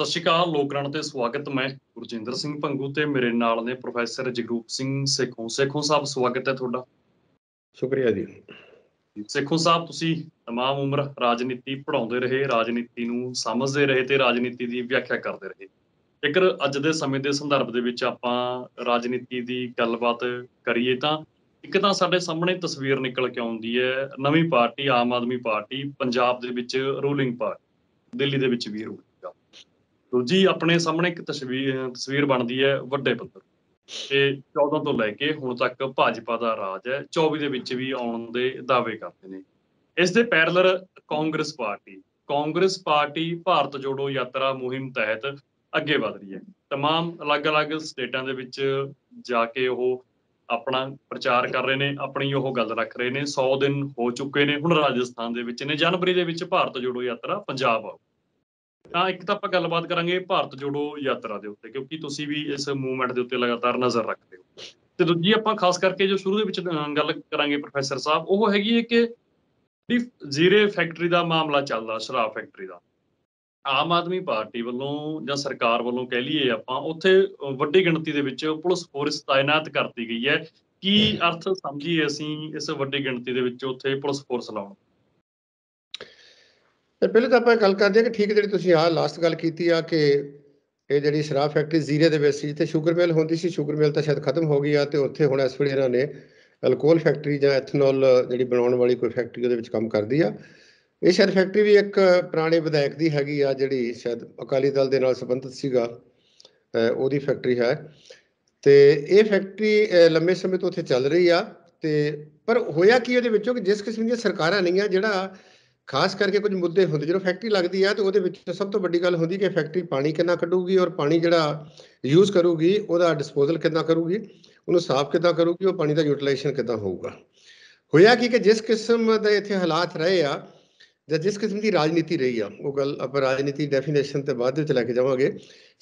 ਸਤਿ ਸ਼੍ਰੀ ਅਕਾਲ ਲੋਕਰਣ ਤੇ ਸਵਾਗਤ ਮੈਂ ਗੁਰਜਿੰਦਰ ਸਿੰਘ ਪੰਗੂ ਤੇ ਮੇਰੇ ਨਾਲ ਨੇ ਪ੍ਰੋਫੈਸਰ ਜਗਰੂਪ ਸਿੰਘ ਸੇਖੋਂ ਸੇਖੋਂ ਸਾਹਿਬ ਸਵਾਗਤ ਹੈ ਤੁਹਾਡਾ ਸ਼ੁਕਰੀਆ ਜੀ ਸੇਖੋਂ ਸਾਹਿਬ ਤੁਸੀਂ तमाम ਉਮਰ ਰਾਜਨੀਤੀ ਪੜਾਉਂਦੇ ਰਹੇ ਰਾਜਨੀਤੀ ਨੂੰ ਸਮਝਦੇ ਰਹੇ ਤੇ ਰਾਜਨੀਤੀ ਦੀ ਵਿਆਖਿਆ ਕਰਦੇ ਰਹੇ ਜੇਕਰ ਅੱਜ ਦੇ ਸਮੇਂ ਦੇ ਸੰਦਰਭ ਦੇ ਵਿੱਚ ਆਪਾਂ ਰਾਜਨੀਤੀ ਦੀ ਗੱਲਬਾਤ ਕਰੀਏ ਤਾਂ ਇੱਕ ਤਾਂ ਸਾਡੇ ਸਾਹਮਣੇ ਤਸਵੀਰ ਨਿਕਲ ਕੇ ਆਉਂਦੀ ਹੈ ਨਵੀਂ ਪਾਰਟੀ ਆਮ ਆਦਮੀ ਪਾਰਟੀ ਪੰਜਾਬ ਦੇ ਵਿੱਚ ਰੂਲਿੰਗ ਪਾਰਟੀ ਦਿੱਲੀ ਦੇ ਵਿੱਚ ਵੀ ਰੂਲ ਦੂਜੀ ਆਪਣੇ ਸਾਹਮਣੇ ਇੱਕ ਤਸਵੀਰ ਤਸਵੀਰ ਬਣਦੀ ਹੈ ਵੱਡੇ ਪੱਧਰ ਤੇ 14 ਤੋਂ ਲੈ ਕੇ ਹੁਣ ਤੱਕ ਭਾਜਪਾ ਦਾ ਰਾਜ ਹੈ 24 ਦੇ ਵਿੱਚ ਵੀ ਆਉਣ ਦੇ ਦਾਅਵੇ ਕਰਦੇ ਨੇ ਇਸ ਦੇ parallel Congress party Congress party Bharat Jodo Yatra ਮੁਹਿੰਮ ਤਹਿਤ ਅੱਗੇ ਵਧ ਰਹੀ ਹੈ तमाम ਅਲੱਗ-ਅਲੱਗ ਸਟੇਟਾਂ ਦੇ ਵਿੱਚ ਜਾ ਕੇ ਉਹ ਆਪਣਾ ਪ੍ਰਚਾਰ ਕਰ ਰਹੇ ਨੇ ਆਪਣੀ ਉਹ ਗੱਲ ਰੱਖ ਰਹੇ ਨੇ 100 ਦਿਨ ਹੋ ਚੁੱਕੇ ਨੇ ਹੁਣ ਰਾਜਸਥਾਨ ਦੇ ਵਿੱਚ ਨੇ ਜਨਵਰੀ ਦੇ ਵਿੱਚ ਭਾਰਤ ਜੋੜੋ ਯਾਤਰਾ ਪੰਜਾਬ ਆਉ ਤਾਂ ਇੱਕ ਤਾਂ ਆਪਾਂ ਗੱਲਬਾਤ ਕਰਾਂਗੇ ਭਾਰਤ ਜੋੜੋ ਯਾਤਰਾ ਦੇ ਉੱਤੇ ਕਿਉਂਕਿ ਤੁਸੀਂ ਵੀ ਇਸ ਮੂਵਮੈਂਟ ਦੇ ਉੱਤੇ ਲਗਾਤਾਰ ਨਜ਼ਰ ਰੱਖਦੇ ਹੋ ਤੇ ਦੂਜੀ ਆਪਾਂ ਖਾਸ ਕਰਕੇ ਜੋ ਸ਼ੁਰੂ ਦੇ ਵਿੱਚ ਗੱਲ ਕਰਾਂਗੇ ਪ੍ਰੋਫੈਸਰ ਸਾਹਿਬ ਉਹ ਹੈਗੀ ਹੈ ਕਿ ਜ਼ੀਰੇ ਫੈਕਟਰੀ ਦਾ ਮਾਮਲਾ ਚੱਲਦਾ ਸ਼ਰਾਬ ਫੈਕਟਰੀ ਦਾ ਆਮ ਆਦਮੀ ਪਾਰਟੀ ਵੱਲੋਂ ਜਾਂ ਸਰਕਾਰ ਵੱਲੋਂ ਕਹਿ ਲਈਏ ਆਪਾਂ ਉੱਥੇ ਵੱਡੀ ਗਿਣਤੀ ਦੇ ਵਿੱਚ ਪੁਲਿਸ ਫੋਰਸ ਤਾਇਨਾਤ ਕਰਤੀ ਗਈ ਹੈ ਕੀ ਅਰਥ ਸਮਝੀਏ ਅਸੀਂ ਇਸ ਵੱਡੀ ਗਿਣਤੀ ਦੇ ਵਿੱਚ ਉੱਥੇ ਪੁਲਿਸ ਫੋਰਸ ਲਾਉਣ ਤੇ ਪਹਿਲੇ ਤਾਂ ਆਪਾਂ ਗੱਲ ਕਰਦੇ ਹਾਂ ਕਿ ਠੀਕ ਜਿਹੜੀ ਤੁਸੀਂ ਆ ਲਾਸਟ ਗੱਲ ਕੀਤੀ ਆ ਕਿ ਇਹ ਜਿਹੜੀ ਸ਼ਰਾਬ ਫੈਕਟਰੀ ਜ਼ੀਰੇ ਦੇ ਵਿੱਚ ਸੀ ਤੇ ਸ਼ੂਗਰ ਮਿਲ ਹੁੰਦੀ ਸੀ ਸ਼ੂਗਰ ਮਿਲ ਤਾਂ ਸ਼ਾਇਦ ਖਤਮ ਹੋ ਗਈ ਆ ਤੇ ਉੱਥੇ ਹੁਣ ਇਸ ਵੇਲੇ ਇਹਨਾਂ ਨੇ ਅਲਕੋਹਲ ਫੈਕਟਰੀ ਜਾਂ ਐਥਨੋਲ ਜਿਹੜੀ ਬਣਾਉਣ ਵਾਲੀ ਕੋਈ ਫੈਕਟਰੀ ਉਹਦੇ ਵਿੱਚ ਕੰਮ ਕਰਦੀ ਆ ਇਹ ਸ਼ਰਾਬ ਫੈਕਟਰੀ ਵੀ ਇੱਕ ਪੁਰਾਣੇ ਵਿਧਾਇਕ ਦੀ ਹੈਗੀ ਆ ਜਿਹੜੀ ਸ਼ਾਇਦ ਅਕਾਲੀ ਦਲ ਦੇ ਨਾਲ ਸੰਬੰਧਿਤ ਸੀਗਾ ਉਹਦੀ ਫੈਕਟਰੀ ਹੈ ਤੇ ਇਹ ਫੈਕਟਰੀ ਲੰਮੇ ਸਮੇਂ ਤੋਂ ਉੱਥੇ ਚੱਲ ਰਹੀ ਆ ਤੇ ਪਰ ਹੋਇਆ ਕੀ ਉਹਦੇ ਵਿੱਚੋਂ ਕਿ ਜਿਸ ਕਿਸਮ ਦੀਆਂ ਸਰਕਾਰਾਂ ਨਹੀਂ ਆ ਜਿਹੜਾ ਖਾਸ ਕਰਕੇ ਕੁਝ ਮੁੱਦੇ ਹੁੰਦੇ ਜਦੋਂ ਫੈਕਟਰੀ ਲੱਗਦੀ ਆ ਤੇ ਉਹਦੇ ਵਿੱਚ ਸਭ ਤੋਂ ਵੱਡੀ ਗੱਲ ਹੁੰਦੀ ਕਿ ਫੈਕਟਰੀ ਪਾਣੀ ਕਿੰਨਾ ਕੱਢੂਗੀ ਔਰ ਪਾਣੀ ਜਿਹੜਾ ਯੂਜ਼ ਕਰੂਗੀ ਉਹਦਾ ਡਿਸਪੋਜ਼ਲ ਕਿੰਨਾ ਕਰੂਗੀ ਉਹਨੂੰ ਸਾਫ਼ ਕਿੱਦਾਂ ਕਰੂਗੀ ਉਹ ਪਾਣੀ ਦਾ ਯੂਟਿਲਾਈਜੇਸ਼ਨ ਕਿੱਦਾਂ ਹੋਊਗਾ ਹੋਇਆ ਕੀ ਕਿ ਜਿਸ ਕਿਸਮ ਦੇ ਇੱਥੇ ਹਾਲਾਤ ਰਹੇ ਆ ਜਾਂ ਜਿਸ ਕਿਸਮ ਦੀ ਰਾਜਨੀਤੀ ਰਹੀ ਆ ਉਹ ਗੱਲ ਆਪਾਂ ਰਾਜਨੀਤੀ ਡੈਫੀਨੇਸ਼ਨ ਤੇ ਬਾਅਦ ਵਿੱਚ ਲੈ ਕੇ ਜਾਵਾਂਗੇ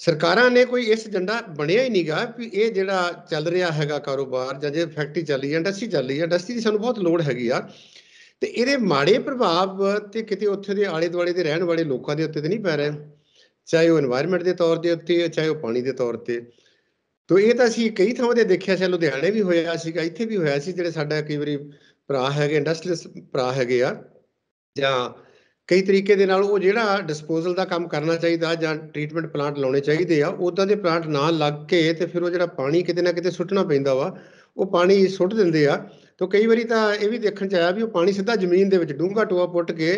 ਸਰਕਾਰਾਂ ਨੇ ਕੋਈ ਇਸ ਏਜੰਡਾ ਬਣਿਆ ਹੀ ਨਹੀਂਗਾ ਕਿ ਇਹ ਜਿਹੜਾ ਚੱਲ ਰਿਹਾ ਹੈਗਾ ਕਾਰੋਬਾਰ ਜਾਂ ਜੇ ਫੈਕਟਰੀ ਚੱਲੀ ਜਾਂ ਇੰਡਸਟਰੀ ਚੱਲੀ ਜਾਂ ਇੰਡਸਟਰੀ ਦੀ ਸਾਨੂੰ ਬਹੁਤ ਲੋੜ ਹੈਗੀ ਆ ਤੇ ਇਹਦੇ ਮਾੜੇ ਪ੍ਰਭਾਵ ਤੇ ਕਿਤੇ ਉੱਥੇ ਦੇ ਆਲੇ ਦੁਆਲੇ ਦੇ ਰਹਿਣ ਵਾਲੇ ਲੋਕਾਂ ਦੇ ਉੱਤੇ ਤੇ ਨਹੀਂ ਪੈ ਰਹੇ ਚਾਹੇ ਉਹ এনवायरमेंट ਦੇ ਤੌਰ ਤੇ ਉੱਤੇ ਚਾਹੇ ਉਹ ਪਾਣੀ ਦੇ ਤੌਰ ਤੇ ਤੋਂ ਇਹ ਤਾਂ ਅਸੀਂ ਕਈ ਥਾਵਾਂ ਤੇ ਦੇਖਿਆ ਸੀ ਲੁਧਿਆਣੇ ਵੀ ਹੋਇਆ ਸੀਗਾ ਇੱਥੇ ਵੀ ਹੋਇਆ ਸੀ ਜਿਹੜੇ ਸਾਡਾ ਕਈ ਵਾਰੀ ਭਰਾ ਹੈਗੇ ਇੰਡਸਟਰੀਅਲ ਭਰਾ ਹੈਗੇ ਆ ਜਾਂ ਕਈ ਤਰੀਕੇ ਦੇ ਨਾਲ ਉਹ ਜਿਹੜਾ ਡਿਸਪੋਜ਼ਲ ਦਾ ਕੰਮ ਕਰਨਾ ਚਾਹੀਦਾ ਜਾਂ ਟ੍ਰੀਟਮੈਂਟ ਪਲਾਂਟ ਲਾਉਣੇ ਚਾਹੀਦੇ ਆ ਉਦਾਂ ਦੇ ਪਲਾਂਟ ਨਾ ਲੱਗ ਕੇ ਤੇ ਫਿਰ ਉਹ ਜਿਹੜਾ ਪਾਣੀ ਕਿਤੇ ਨਾ ਕਿਤੇ ਸੁੱਟਣਾ ਪੈਂਦਾ ਵਾ ਉਹ ਪਾਣੀ ਸੁੱਟ ਦਿੰਦੇ ਆ ਤੋਂ ਕਈ ਵਾਰੀ ਤਾਂ ਇਹ ਵੀ ਦੇਖਣ ਚ ਆਇਆ ਵੀ ਉਹ ਪਾਣੀ ਸਿੱਧਾ ਜ਼ਮੀਨ ਦੇ ਵਿੱਚ ਡੂੰਘਾ ਟੋਆ ਪੁੱਟ ਕੇ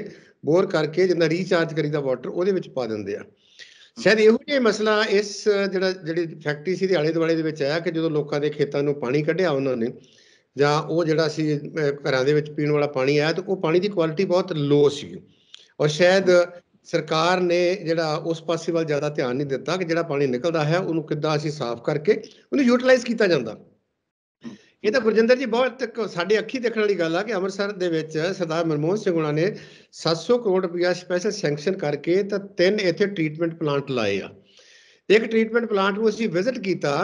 ਬੋਰ ਕਰਕੇ ਜਿੰਨਾ ਰੀਚਾਰਜ ਕਰੀਦਾ ਵਾਟਰ ਉਹਦੇ ਵਿੱਚ ਪਾ ਦਿੰਦੇ ਆ ਸ਼ਾਇਦ ਇਹੋ ਜਿਹਾ ਮਸਲਾ ਇਸ ਜਿਹੜਾ ਜਿਹੜੀ ਫੈਕਟਰੀ ਸੀ ਦੇ ਆਲੇ ਦੁਆਲੇ ਦੇ ਵਿੱਚ ਆਇਆ ਕਿ ਜਦੋਂ ਲੋਕਾਂ ਦੇ ਖੇਤਾਂ ਨੂੰ ਪਾਣੀ ਕੱਢਿਆ ਉਹਨਾਂ ਨੇ ਜਾਂ ਉਹ ਜਿਹੜਾ ਸੀ ਘਰਾਂ ਦੇ ਵਿੱਚ ਪੀਣ ਵਾਲਾ ਪਾਣੀ ਆਇਆ ਤਾਂ ਉਹ ਪਾਣੀ ਦੀ ਕੁਆਲਿਟੀ ਬਹੁਤ ਲੋ ਸੀ ਔਰ ਸ਼ਾਇਦ ਸਰਕਾਰ ਨੇ ਜਿਹੜਾ ਉਸ ਪਾਸੇ ਵੱਲ ਜ਼ਿਆਦਾ ਧਿਆਨ ਨਹੀਂ ਦਿੱਤਾ ਕਿ ਜਿਹੜਾ ਪਾਣੀ ਨਿਕਲਦਾ ਹੈ ਉਹਨੂੰ ਕਿੱਦਾਂ ਅਸੀਂ ਸਾਫ਼ ਕਰਕੇ ਉਹਨੂੰ ਯੂਟਿਲਾਈਜ਼ ਕੀਤਾ ਜਾਂਦਾ ਇਹ ਤਾਂ ਗੁਰਜਿੰਦਰ ਜੀ ਬਹੁਤ ਸਾਡੇ ਅੱਖੀ ਦੇਖਣ ਵਾਲੀ ਗੱਲ ਆ ਕਿ ਅੰਮ੍ਰਿਤਸਰ ਦੇ ਵਿੱਚ ਸਰਦਾਰ ਮਨਮੋਹਨ ਸਿੰਘ ਉਹਨਾਂ ਨੇ 700 ਕਰੋੜ ਰੁਪਇਆ ਸਪੈਸ਼ਲ ਸੈਂਕਸ਼ਨ ਕਰਕੇ ਤਾਂ ਤਿੰਨ ਇੱਥੇ ਟ੍ਰੀਟਮੈਂਟ ਪਲਾਂਟ ਲਾਏ ਆ ਇੱਕ ਟ੍ਰੀਟਮੈਂਟ ਪਲਾਂਟ ਨੂੰ ਅਸੀਂ ਵਿਜ਼ਿਟ ਕੀਤਾ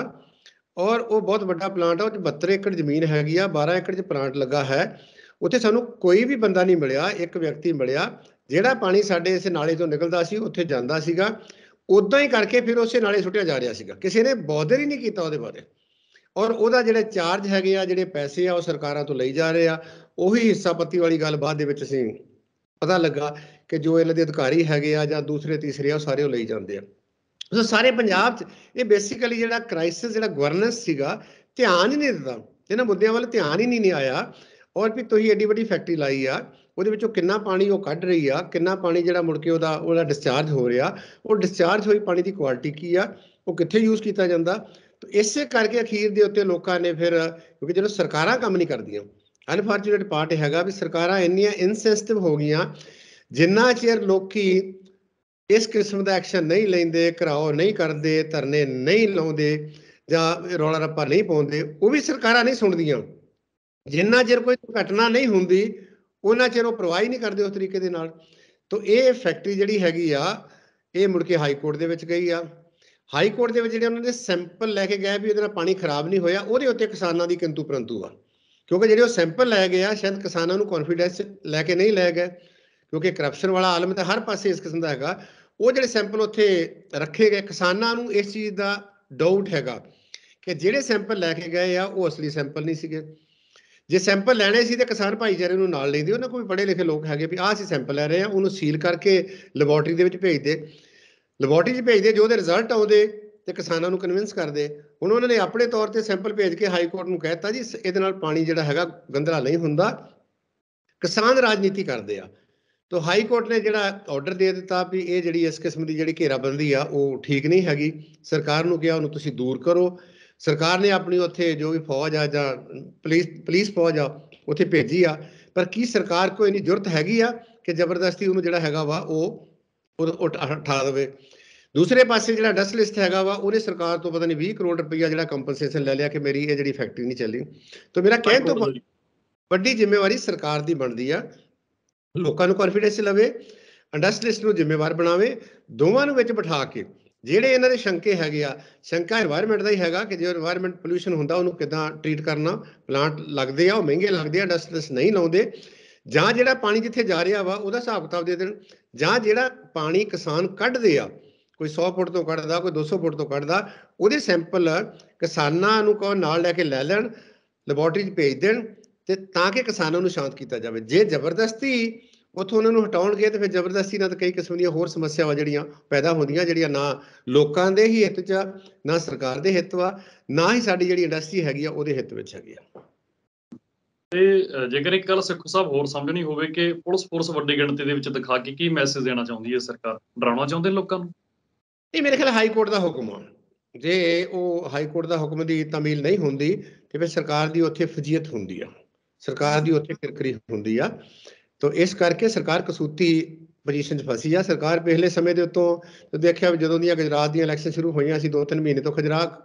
ਔਰ ਉਹ ਬਹੁਤ ਵੱਡਾ ਪਲਾਂਟ ਆ ਉਹ 72 ਏਕੜ ਜ਼ਮੀਨ ਹੈਗੀ ਆ 12 ਏਕੜ 'ਚ ਪਲਾਂਟ ਲੱਗਾ ਹੈ ਉੱਥੇ ਸਾਨੂੰ ਕੋਈ ਵੀ ਬੰਦਾ ਨਹੀਂ ਮਿਲਿਆ ਇੱਕ ਵਿਅਕਤੀ ਮਿਲਿਆ ਜਿਹੜਾ ਪਾਣੀ ਸਾਡੇ ਇਸ ਨਾਲੇ ਤੋਂ ਨਿਕਲਦਾ ਸੀ ਉੱਥੇ ਜਾਂਦਾ ਸੀਗਾ ਉਦਾਂ ਹੀ ਕਰਕੇ ਫਿਰ ਉਸੇ ਨਾਲੇ ਛੁੱਟਿਆ ਜਾ ਰਿਹਾ ਸੀਗਾ ਕਿਸੇ ਨੇ ਬੋਧਰ ਹੀ ਨਹੀਂ ਕੀਤਾ ਉਹਦੇ ਬਾਰੇ ਔਰ ਉਹਦਾ ਜਿਹੜੇ ਚਾਰਜ ਹੈਗੇ ਆ ਜਿਹੜੇ ਪੈਸੇ ਆ ਉਹ ਸਰਕਾਰਾਂ ਤੋਂ ਲਈ ਜਾ ਰਹੇ ਆ ਉਹੀ ਹਿੱਸਾਪਤੀ ਵਾਲੀ ਗੱਲ ਬਾਅਦ ਦੇ ਵਿੱਚ ਅਸੀਂ ਪਤਾ ਲੱਗਾ ਕਿ ਜੋ ਇਹਨਾਂ ਦੇ ਅਧਿਕਾਰੀ ਹੈਗੇ ਆ ਜਾਂ ਦੂਸਰੇ ਤੀਸਰੇ ਆ ਸਾਰੇ ਉਹ ਲਈ ਜਾਂਦੇ ਆ ਸੋ ਸਾਰੇ ਪੰਜਾਬ 'ਚ ਇਹ ਬੇਸਿਕਲੀ ਜਿਹੜਾ ਕ੍ਰਾਈਸਿਸ ਜਿਹੜਾ ਗਵਰਨੈਂਸ ਸੀਗਾ ਧਿਆਨ ਹੀ ਨਹੀਂ ਦਿੱਤਾ ਇਹਨਾਂ ਮੁੱਦਿਆਂ ਵੱਲ ਧਿਆਨ ਹੀ ਨਹੀਂ ਆਇਆ ਔਰ ਵੀ ਤੁਸੀਂ ਐਡੀ ਵੱਡੀ ਫੈਕਟਰੀ ਲਾਈ ਆ ਉਹਦੇ ਵਿੱਚੋਂ ਕਿੰਨਾ ਪਾਣੀ ਉਹ ਕੱਢ ਰਹੀ ਆ ਕਿੰਨਾ ਪਾਣੀ ਜਿਹੜਾ ਮੁੜ ਕੇ ਉਹਦਾ ਉਹਦਾ ਡਿਸਚਾਰਜ ਹੋ ਰਿਹਾ ਉਹ ਡਿਸਚਾਰਜ ਹੋਈ ਪਾਣੀ ਦੀ ਕੁਆਲਿਟੀ ਕੀ ਆ ਉਹ ਕਿੱਥੇ ਯੂਜ਼ ਕੀਤਾ ਜਾਂਦਾ ਇਸੇ ਕਰਕੇ ਅਖੀਰ ਦੇ ਉੱਤੇ ਲੋਕਾਂ ਨੇ ਫਿਰ ਕਿਉਂਕਿ ਜਦੋਂ ਸਰਕਾਰਾਂ ਕੰਮ ਨਹੀਂ ਕਰਦੀਆਂ ਅਨਫੋਰਚੂਨੇਟ ਪਾਰਟ ਹੈਗਾ ਵੀ ਸਰਕਾਰਾਂ ਇੰਨੀਆਂ ਇਨਸੈਂਸਿਟਿਵ ਹੋ ਗਈਆਂ ਜਿੰਨਾ ਚਿਰ ਲੋਕੀ ਇਸ ਕਿਸਮ ਦਾ ਐਕਸ਼ਨ ਨਹੀਂ ਲੈਂਦੇ ਘਰਾਓ ਨਹੀਂ ਕਰਦੇ ਧਰਨੇ ਨਹੀਂ ਲਾਉਂਦੇ ਜਾਂ ਰੌਲਾ ਰੱਪਾ ਨਹੀਂ ਪਾਉਂਦੇ ਉਹ ਵੀ ਸਰਕਾਰਾਂ ਨਹੀਂ ਸੁਣਦੀਆਂ ਜਿੰਨਾ ਚਿਰ ਕੋਈ ਘਟਨਾ ਨਹੀਂ ਹੁੰਦੀ ਉਹਨਾਂ ਚਿਰ ਉਹ ਪ੍ਰਵਾਹੀ ਨਹੀਂ ਕਰਦੇ ਉਸ ਤਰੀਕੇ ਦੇ ਨਾਲ ਤੋਂ ਇਹ ਫੈਕਟਰੀ ਜਿਹੜੀ ਹੈਗੀ ਆ ਇਹ ਮੁੜ ਕੇ ਹਾਈ ਕੋਰਟ ਦੇ ਵਿੱਚ ਗਈ ਆ ਹਾਈ ਕੋਰਟ ਦੇ ਵਿੱਚ ਜਿਹੜੇ ਉਹਨਾਂ ਦੇ ਸੈਂਪਲ ਲੈ ਕੇ ਗਏ ਵੀ ਉਹਦੇ ਨਾਲ ਪਾਣੀ ਖਰਾਬ ਨਹੀਂ ਹੋਇਆ ਉਹਦੇ ਉੱਤੇ ਕਿਸਾਨਾਂ ਦੀ ਕਿੰਤੂ ਪਰੰਤੂ ਆ ਕਿਉਂਕਿ ਜਿਹੜੇ ਉਹ ਸੈਂਪਲ ਲੈ ਗਏ ਆ ਸ਼ਾਇਦ ਕਿਸਾਨਾਂ ਨੂੰ ਕੌਨਫੀਡੈਂਸ ਲੈ ਕੇ ਨਹੀਂ ਲੈ ਗਏ ਕਿਉਂਕਿ ਕਰਪਸ਼ਨ ਵਾਲਾ ਆਲਮ ਤਾਂ ਹਰ ਪਾਸੇ ਇਸ ਕਿਸਮ ਦਾ ਹੈਗਾ ਉਹ ਜਿਹੜੇ ਸੈਂਪਲ ਉੱਥੇ ਰੱਖੇ ਗਏ ਕਿਸਾਨਾਂ ਨੂੰ ਇਸ ਚੀਜ਼ ਦਾ ਡਾਊਟ ਹੈਗਾ ਕਿ ਜਿਹੜੇ ਸੈਂਪਲ ਲੈ ਕੇ ਗਏ ਆ ਉਹ ਅਸਲੀ ਸੈਂਪਲ ਨਹੀਂ ਸੀਗੇ ਜੇ ਸੈਂਪਲ ਲੈਣੇ ਸੀ ਤੇ ਕਿਸਾਨ ਭਾਈਚਾਰੇ ਨੂੰ ਨਾਲ ਲੈਂਦੇ ਉਹਨਾਂ ਕੋਈ ਪੜ੍ਹੇ ਲਿਖੇ ਲੋਕ ਹੈਗੇ ਵੀ ਆਹ ਸੀ ਸੈਂਪਲ ਲੈ ਰਹੇ ਆ ਉਹਨੂੰ ਸੀਲ ਕਰਕੇ ਲੈਬੋਰਟਰੀ ਦੇ ਵਿੱਚ ਭੇਜਦੇ ਲੈਬੋਰਟਰੀ 'ਚ ਭੇਜਦੇ ਜੋ ਉਹਦੇ ਰਿਜ਼ਲਟ ਆਉਂਦੇ ਤੇ ਕਿਸਾਨਾਂ ਨੂੰ ਕਨਵਿੰਸ ਕਰਦੇ ਹੁਣ ਉਹਨਾਂ ਨੇ ਆਪਣੇ ਤੌਰ ਤੇ ਸੈਂਪਲ ਭੇਜ ਕੇ ਹਾਈ ਕੋਰਟ ਨੂੰ ਕਹਿਤਾ ਜੀ ਇਹਦੇ ਨਾਲ ਪਾਣੀ ਜਿਹੜਾ ਹੈਗਾ ਗੰਧਲਾ ਨਹੀਂ ਹੁੰਦਾ ਕਿਸਾਨ ਰਾਜਨੀਤੀ ਕਰਦੇ ਆ ਤੋ ਹਾਈ ਕੋਰਟ ਨੇ ਜਿਹੜਾ ਆਰਡਰ ਦੇ ਦਿੱਤਾ ਵੀ ਇਹ ਜਿਹੜੀ ਇਸ ਕਿਸਮ ਦੀ ਜਿਹੜੀ ਘੇਰਾਬੰਦੀ ਆ ਉਹ ਠੀਕ ਨਹੀਂ ਹੈਗੀ ਸਰਕਾਰ ਨੂੰ ਕਿਹਾ ਉਹਨੂੰ ਤੁਸੀਂ ਦੂਰ ਕਰੋ ਸਰਕਾਰ ਨੇ ਆਪਣੀ ਉੱਥੇ ਜੋ ਵੀ ਫੌਜ ਆ ਜਾਂ ਪੁਲਿਸ ਪੁਲਿਸ ਫੌਜ ਆ ਉੱਥੇ ਭੇਜੀ ਆ ਪਰ ਕੀ ਸਰਕਾਰ ਕੋਈ ਨਹੀਂ ਜੁਰਤ ਹੈਗੀ ਆ ਕਿ ਜ਼ਬਰਦਸਤੀ ਉਹਨੂੰ ਜਿਹੜਾ ਹੈਗਾ ਵਾ ਉਹ ਉਹ ਉਠਾ ਦੇਵੇ ਦੂਸਰੇ ਪਾਸੇ ਜਿਹੜਾ ਲਿਸਟ ਹੈਗਾ ਵਾ ਉਹਨੇ ਸਰਕਾਰ ਤੋਂ ਪਤਾ ਨਹੀਂ 20 ਕਰੋੜ ਰੁਪਈਆ ਜਿਹੜਾ ਕੰਪਨਸੇਸ਼ਨ ਲੈ ਲਿਆ ਕਿ ਮੇਰੀ ਇਹ ਜਿਹੜੀ ਫੈਕਟਰੀ ਨਹੀਂ ਚੱਲੀ ਤਾਂ ਮੇਰਾ ਕਹਿਣ ਤੋਂ ਵੱਡੀ ਜ਼ਿੰਮੇਵਾਰੀ ਸਰਕਾਰ ਦੀ ਬਣਦੀ ਆ ਲੋਕਾਂ ਨੂੰ ਕੌਨਫੀਡੈਂਸ ਲਵੇ ਲਿਸਟ ਨੂੰ ਜ਼ਿੰਮੇਵਾਰ ਬਣਾਵੇ ਦੋਵਾਂ ਨੂੰ ਵਿੱਚ ਬਿਠਾ ਕੇ ਜਿਹੜੇ ਇਹਨਾਂ ਦੇ ਸ਼ੰਕੇ ਹੈਗੇ ਆ ਸ਼ੰਕਾ এনवायरमेंट ਦਾ ਹੀ ਹੈਗਾ ਕਿ ਜੇ এনवायरमेंट ਪੋਲੂਸ਼ਨ ਹੁੰਦਾ ਉਹਨੂੰ ਕਿਦਾਂ ਟ੍ਰੀਟ ਕਰਨਾ ਪਲਾਂਟ ਲੱਗਦੇ ਆ ਉਹ ਮਹਿੰਗੇ ਲੱਗਦੇ ਆ ਇੰਡਸਟਰੀਸ ਨਹੀਂ ਲਾਉਂਦੇ ਜਾਂ ਜਿਹੜਾ ਪਾਣੀ ਜਿੱਥੇ ਜਾ ਰਿਹਾ ਵਾ ਉਹਦਾ ਹਿਸਾਬ ਕਿਤਾਬ ਦੇ ਦੇਣ ਜਾਂ ਜਿਹੜਾ ਪਾਣੀ ਕਿਸਾਨ ਕੱਢਦੇ ਆ ਕੋਈ 100 ਫੁੱਟ ਤੋਂ ਕੱਢਦਾ ਕੋਈ 200 ਫੁੱਟ ਤੋਂ ਕੱਢਦਾ ਉਹਦੇ ਸੈਂਪਲ ਕਿਸਾਨਾਂ ਨੂੰ ਕੋ ਨਾਲ ਲੈ ਕੇ ਲੈ ਲੈਣ ਲੈਬੋਰਟਰੀ 'ਚ ਭੇਜ ਦੇਣ ਤੇ ਤਾਂ ਕਿ ਕਿਸਾਨਾਂ ਨੂੰ ਸ਼ਾਂਤ ਕੀਤਾ ਜਾਵੇ ਜੇ ਜ਼ਬਰਦਸਤੀ ਉਥੋਂ ਉਹਨਾਂ ਨੂੰ ਹਟਾਉਣਗੇ ਤੇ ਫਿਰ ਜ਼ਬਰਦਸਤੀ ਨਾਲ ਕਈ ਕਿਸਮ ਦੀਆਂ ਹੋਰ ਸਮੱਸਿਆਵਾਂ ਜਿਹੜੀਆਂ ਪੈਦਾ ਹੁੰਦੀਆਂ ਜਿਹੜੀਆਂ ਨਾ ਲੋਕਾਂ ਦੇ ਹੀ ਹਿੱਤ 'ਚ ਨਾ ਸਰਕਾਰ ਦੇ ਹਿੱਤ ਵਾ ਨਾ ਹੀ ਸਾਡੀ ਜਿਹੜੀ ਇੰਡਸਟਰੀ ਹੈਗੀ ਆ ਉਹਦੇ ਹਿੱਤ ਵਿੱਚ ਹੈਗੀ ਆ ਤੇ ਜੇਕਰ ਇੱਕ ਗੱਲ ਸਿੱਖੂ ਸਾਹਿਬ ਹੋਰ ਸਮਝਣੀ ਹੋਵੇ ਕਿ ਪੁਲਿਸ ਫੋਰਸ ਵੱਡੀ ਗਿਣਤੀ ਦੇ ਵਿੱਚ ਦਿਖਾ ਕੇ ਕੀ ਮੈਸੇਜ ਦੇਣਾ ਚਾਹੁੰਦੀ ਹੈ ਸਰਕਾਰ ਡਰਾਉਣਾ ਚਾਹੁੰਦੇ ਲੋਕਾਂ ਨੂੰ ਇਹ ਮੇਰੇ ਖਿਆਲ ਹਾਈ ਕੋਰਟ ਦਾ ਹੁਕਮ ਆ ਜੇ ਉਹ ਹਾਈ ਕੋਰਟ ਦਾ ਹੁਕਮ ਦੀ ਤਮੀਲ ਨਹੀਂ ਹੁੰਦੀ ਤੇ ਫਿਰ ਸਰਕਾਰ ਦੀ ਉੱਥੇ ਫਜੀਅਤ ਹੁੰਦੀ ਆ ਸਰਕਾਰ ਦੀ ਉੱਥੇ ਕਿਰਕਰੀ ਹੁੰਦੀ ਆ ਤੋਂ ਇਸ ਕਰਕੇ ਸਰਕਾਰ ਕਸੂਤੀ ਪੋਜੀਸ਼ਨ 'ਚ ਫਸੀ ਆ ਸਰਕਾਰ ਪਹਿਲੇ ਸਮੇਂ ਦੇ ਉੱਤੋਂ ਦੇਖਿਆ ਜਦੋਂ ਦੀਆਂ ਗੁਜਰਾਤ ਦੀਆਂ ਇਲੈਕਸ਼ਨ ਸ਼ੁਰੂ ਹੋਈਆਂ ਸੀ 2-3 ਮਹੀਨੇ ਤੋਂ ਖਜਰਾਕ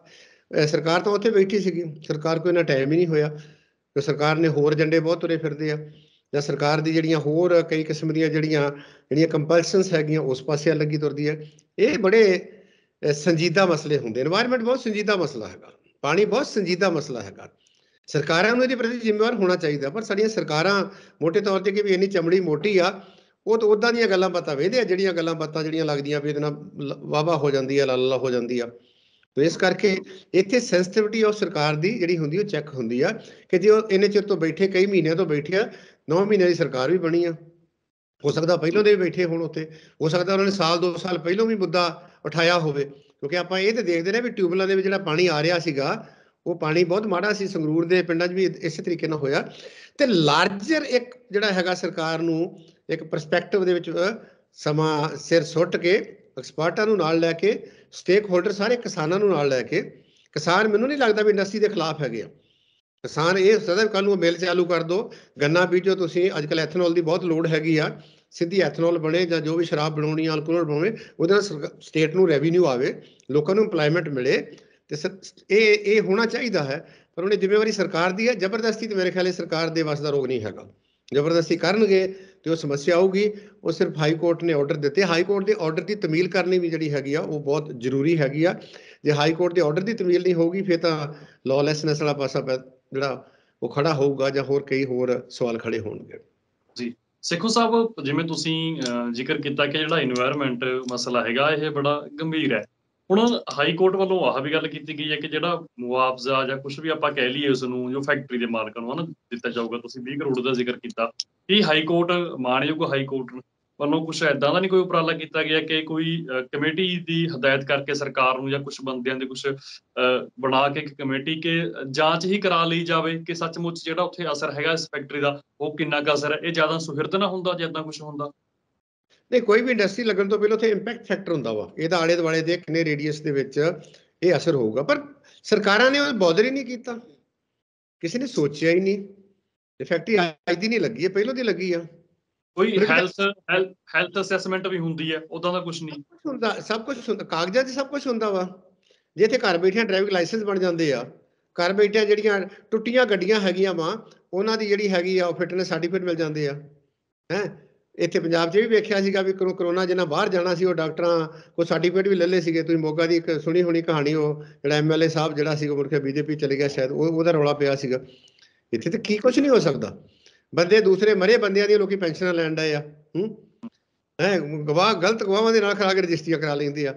ਸਰਕਾਰ ਤਾਂ ਉੱਥੇ ਬੈਠੀ ਸੀਗੀ ਸਰਕਾਰ ਕੋਈ ਨਾ ਟਾਈਮ ਹੀ ਨਹੀਂ ਹੋਇਆ ਜੋ ਸਰਕਾਰ ਨੇ ਹੋਰ ਏਜੰਡੇ ਬਹੁਤ ਤੁਰੇ ਫਿਰਦੇ ਆ ਜਾਂ ਸਰਕਾਰ ਦੀ ਜਿਹੜੀਆਂ ਹੋਰ ਕਈ ਕਿਸਮ ਦੀਆਂ ਜਿਹੜੀਆਂ ਜਿਹੜੀਆਂ ਕੰਪਲਸ਼ਨਸ ਹੈਗੀਆਂ ਉਸ ਪਾਸੇ ਲੱਗੀ ਤੁਰਦੀ ਹੈ ਇਹ ਬੜੇ ਸੰਜੀਦਾ ਮਸਲੇ ਹੁੰਦੇ এনवायरमेंट ਬਹੁਤ ਸੰਜੀਦਾ ਮਸਲਾ ਹੈਗਾ ਪਾਣੀ ਬਹੁਤ ਸੰਜੀਦਾ ਮਸਲਾ ਹੈਗਾ ਸਰਕਾਰਾਂ ਨੂੰ ਇਹਦੇ ਪ੍ਰਤੀ ਜ਼ਿੰਮੇਵਾਰ ਹੋਣਾ ਚਾਹੀਦਾ ਪਰ ਸਾਡੀਆਂ ਸਰਕਾਰਾਂ ਮੋٹے ਤੌਰ ਤੇ ਕਿ ਵੀ ਇੰਨੀ ਚਮੜੀ ਮੋਟੀ ਆ ਉਹ ਤਾਂ ਉਦਾਂ ਦੀਆਂ ਗੱਲਾਂ ਬਾਤਾਂ ਵੇਦੇ ਆ ਜਿਹੜੀਆਂ ਗੱਲਾਂ ਬਾਤਾਂ ਜਿਹੜੀਆਂ ਲੱਗਦੀਆਂ ਵੀ ਇਹਦੇ ਨਾਲ ਵਾਵਾ ਹੋ ਜਾਂਦੀ ਆ ਲਾਲਾ ਹੋ ਜਾਂਦੀ ਆ ਤੋ ਇਸ ਕਰਕੇ ਇੱਥੇ ਸੈਂਸਿਟੀਵਿਟੀ ਆਫ ਸਰਕਾਰ ਦੀ ਜਿਹੜੀ ਹੁੰਦੀ ਉਹ ਚੈੱਕ ਹੁੰਦੀ ਆ ਕਿ ਜੇ ਉਹ ਇੰਨੇ ਚਿਰ ਤੋਂ ਬੈਠੇ ਕਈ ਮਹੀਨਿਆਂ ਤੋਂ ਬੈਠੇ ਆ 9 ਮਹੀਨਿਆਂ ਦੀ ਸਰਕਾਰ ਵੀ ਬਣੀ ਆ ਹੋ ਸਕਦਾ ਪਹਿਲਾਂ ਦੇ ਬੈਠੇ ਹੋਣ ਉੱਥੇ ਹੋ ਸਕਦਾ ਉਹਨਾਂ ਨੇ ਸਾਲ 2 ਸਾਲ ਪਹਿਲਾਂ ਵੀ ਮੁੱਦਾ ਉਠਾਇਆ ਹੋਵੇ ਕਿਉਂਕਿ ਆਪਾਂ ਇਹ ਤੇ ਦੇਖਦੇ ਨੇ ਵੀ ਟਿਊਬਲਾਂ ਦੇ ਵਿੱਚ ਜਿਹੜਾ ਪਾਣੀ ਆ ਰਿਹਾ ਸੀਗਾ ਉਹ ਪਾਣੀ ਬਹੁਤ ਮਾੜਾ ਸੀ ਸੰਗਰੂਰ ਦੇ ਪਿੰਡਾਂ 'ਚ ਵੀ ਇਸੇ ਤਰੀਕੇ ਨਾਲ ਹੋਇਆ ਤੇ ਲਾਰਜਰ ਇੱਕ ਜਿਹੜਾ ਹੈਗਾ ਸਰਕਾਰ ਨੂੰ ਇੱਕ ਪਰਸਪੈਕਟਿਵ ਦੇ ਵਿੱਚ ਸਮਾਂ ਸਿਰ ਸੁੱਟ ਕੇ ਐਕਸਪਰਟਾਂ ਨੂੰ ਨਾਲ ਲੈ ਕੇ ਸਟੇਕ ਹੋਲਡਰ ਸਾਰੇ ਕਿਸਾਨਾਂ ਨੂੰ ਨਾਲ ਲੈ ਕੇ ਕਿਸਾਨ ਮੈਨੂੰ ਨਹੀਂ ਲੱਗਦਾ ਵੀ ਇੰਡਸਟਰੀ ਦੇ ਖਿਲਾਫ ਹੈਗੇ ਆ ਕਿਸਾਨ ਇਹ ਸਦਾ ਕੱਲ ਨੂੰ ਮਿਲ ਚਾਲੂ ਕਰ ਦੋ ਗੰਨਾ ਬੀਜੋ ਤੁਸੀਂ ਅੱਜ ਕੱਲ ਐਥਨੋਲ ਦੀ ਬਹੁਤ ਲੋੜ ਹੈਗੀ ਆ ਸਿੱਧੀ ਐਥਨੋਲ ਬਣੇ ਜਾਂ ਜੋ ਵੀ ਸ਼ਰਾਬ ਬਣਾਉਣੀ ਆ ਅਲਕੋਹਲ ਬਣਾਉਣੇ ਉਹਦੇ ਨਾਲ ਸਟੇਟ ਨੂੰ ਰੈਵਨਿਊ ਆਵੇ ਲੋਕਾਂ ਨੂੰ ਏਮਪਲੋਇਮੈਂਟ ਮਿਲੇ ਤੇ ਇਹ ਇਹ ਹੋਣਾ ਚਾਹੀਦਾ ਹੈ ਪਰ ਉਹਨੇ ਜ਼ਿੰਮੇਵਾਰੀ ਸਰਕਾਰ ਦੀ ਹੈ ਜ਼ਬਰਦਸਤੀ ਤੇ ਮੇਰੇ ਖਿਆਲੇ ਸਰਕਾਰ ਦੇ ਵਸ ਦਾ ਰੋਗ ਨਹੀਂ ਹੈਗਾ ਜ਼ਬਰਦਸਤੀ ਕਰਨਗੇ ਤੇ ਉਹ ਸਮੱਸਿਆ ਆਊਗੀ ਉਹ ਸਿਰਫ ਹਾਈ ਕੋਰਟ ਨੇ ਆਰਡਰ ਦਿੱਤੇ ਹਾਈ ਕੋਰਟ ਦੇ ਆਰਡਰ ਦੀ ਤਮੀਲ ਕਰਨੀ ਵੀ ਜਿਹੜੀ ਹੈਗੀ ਆ ਉਹ ਬਹੁਤ ਜ਼ਰੂਰੀ ਹੈਗੀ ਆ ਜੇ ਹਾਈ ਕੋਰਟ ਦੇ ਆਰਡਰ ਦੀ ਤਮੀਲ ਨਹੀਂ ਹੋਊਗੀ ਫਿਰ ਤਾਂ ਲਾਅਲੈਸਨੈਸ ਵਾਲਾ ਪਾਸਾ ਜਿਹੜਾ ਉਹ ਖੜਾ ਹੋਊਗਾ ਜਾਂ ਹੋਰ ਕਈ ਹੋਰ ਸਵਾਲ ਖੜੇ ਹੋਣਗੇ ਜੀ ਸੇਖੋ ਸਾਹਿਬ ਜਿਵੇਂ ਤੁਸੀਂ ਜ਼ਿਕਰ ਕੀਤਾ ਕਿ ਜਿਹੜਾ এনवायरमेंट ਮਸਲਾ ਹੈਗਾ ਇਹ ਬੜਾ ਗੰਭੀਰ ਹੈ ਹੁਣ ਹਾਈ ਕੋਰਟ ਵੱਲੋਂ ਆਹ ਵੀ ਗੱਲ ਕੀਤੀ ਗਈ ਹੈ ਕਿ ਜਿਹੜਾ ਮੁਆਵਜ਼ਾ ਜਾਂ ਕੁਝ ਵੀ ਆਪਾਂ ਕਹਿ ਲਈਏ ਉਸ ਨੂੰ ਜੋ ਫੈਕਟਰੀ ਦੇ ਮਾਲਕਾਂ ਨੂੰ ਹਨ ਦਿੱਤਾ ਜਾਊਗਾ ਤੁਸੀਂ 20 ਕਰੋੜ ਦਾ ਜ਼ਿਕਰ ਕੀਤਾ ਕਿ ਹਾਈ ਕੋਰਟ ਮਾਨਯੋਗ ਹਾਈ ਕੋਰਟ ਵੱਲੋਂ ਕੁਝ ਐਦਾਂ ਦਾ ਨਹੀਂ ਕੋਈ ਉਪਰਾਲਾ ਕੀਤਾ ਗਿਆ ਕਿ ਕੋਈ ਕਮੇਟੀ ਦੀ ਹਦਾਇਤ ਕਰਕੇ ਸਰਕਾਰ ਨੂੰ ਜਾਂ ਕੁਝ ਬੰਦਿਆਂ ਦੇ ਕੁਝ ਬਣਾ ਕੇ ਇੱਕ ਕਮੇਟੀ ਕੇ ਜਾਂਚ ਹੀ ਕਰਾ ਲਈ ਜਾਵੇ ਕਿ ਸੱਚਮੁੱਚ ਜਿਹੜਾ ਉੱਥੇ ਅਸਰ ਹੈਗਾ ਇਸ ਫੈਕਟਰੀ ਦਾ ਉਹ ਕਿੰਨਾ ਕੁ ਅਸਰ ਹੈ ਇਹ ਜ਼ਿਆਦਾ ਸੁਹਿਰਦ ਨਾ ਹੁੰਦਾ ਇਦਾਂ ਕੁਝ ਹੁੰਦਾ ਨਹੀਂ ਕੋਈ ਵੀ ਇੰਡਸਟਰੀ ਲੱਗਣ ਤੋਂ ਪਹਿਲਾਂ ਉੱਥੇ ਇੰਪੈਕਟ ਫੈਕਟਰ ਹੁੰਦਾ ਵਾ ਇਹਦਾ ਆਲੇ ਦੁਆਲੇ ਦੇ ਕਿੰਨੇ ਰੇਡੀਅਸ ਦੇ ਵਿੱਚ ਇਹ ਅਸਰ ਹੋਊਗਾ ਪਰ ਸਰਕਾਰਾਂ ਨੇ ਉਹ ਬੌਦਰ ਹੀ ਨਹੀਂ ਕੀਤਾ ਕਿਸੇ ਨੇ ਸੋਚਿਆ ਹੀ ਨਹੀਂ ਇਹ ਫੈਕਟਰੀ ਅੱਜ ਦੀ ਨਹੀਂ ਲੱਗੀ ਹੈ ਪਹਿਲਾਂ ਦੀ ਲੱਗੀ ਆ ਕੋਈ ਹੈਲਥ ਹੈਲਥ ਅਸੈਸਮੈਂਟ ਵੀ ਹੁੰਦੀ ਹੈ ਉਦਾਂ ਦਾ ਕੁਝ ਨਹੀਂ ਹੁੰਦਾ ਸਭ ਕੁਝ ਹੁੰਦਾ ਕਾਗਜ਼ਾਂ 'ਚ ਸਭ ਕੁਝ ਹੁੰਦਾ ਵਾ ਜੇ ਇੱਥੇ ਘਰ ਬੈਠਿਆਂ ਡਰਾਈਵਿੰਗ ਲਾਇਸੈਂਸ ਬਣ ਜਾਂਦੇ ਆ ਘਰ ਬੈਠਿਆਂ ਜਿਹੜੀਆਂ ਟੁੱਟੀਆਂ ਗੱਡੀਆਂ ਹੈਗੀਆਂ ਵਾ ਉਹਨਾਂ ਦੀ ਜਿਹੜੀ ਹੈਗੀ ਆ ਉਹ ਫਿਟਨੈਸ ਸਰਟੀਫਿਕੇਟ ਮਿਲ ਜਾਂਦੇ ਆ ਹੈ ਇੱਥੇ ਪੰਜਾਬ 'ਚ ਵੀ ਵੇਖਿਆ ਸੀਗਾ ਵੀ ਕਰੋਨਾ ਜਿੰਨਾ ਬਾਹਰ ਜਾਣਾ ਸੀ ਉਹ ਡਾਕਟਰਾਂ ਕੋ ਸਰਟੀਫਿਕੇਟ ਵੀ ਲੈ ਲੈ ਸੀਗੇ ਤੁਸੀਂ ਮੋਗਾ ਦੀ ਇੱਕ ਸੁਣੀ ਹੋਣੀ ਕਹਾਣੀ ਉਹ ਜਿਹੜਾ ਐਮਐਲਏ ਸਾਹਿਬ ਜਿਹੜਾ ਸੀਗਾ ਮੁਰਖੇ ਬੀਜੇਪੀ ਚਲੇ ਗਿਆ ਸ਼ਾਇਦ ਉਹ ਉਹਦਾ ਰੌਲਾ ਪਿਆ ਸੀਗਾ ਇੱਥੇ ਤੇ ਕੀ ਕੁਝ ਨਹੀਂ ਹੋ ਸਕਦਾ ਬੰਦੇ ਦੂਸਰੇ ਮਰੇ ਬੰਦਿਆਂ ਦੀ ਲੋਕੀ ਪੈਨਸ਼ਨਾਂ ਲੈਣ ਡਏ ਆ ਹੂੰ ਹੈ ਗਵਾਹ ਗਲਤ ਗਵਾਹਾਂ ਦੇ ਨਾਲ ਖੜਾ ਕੇ ਰਜਿਸਟਰੀਆਂ ਕਰਾ ਲੈਂਦੇ ਆ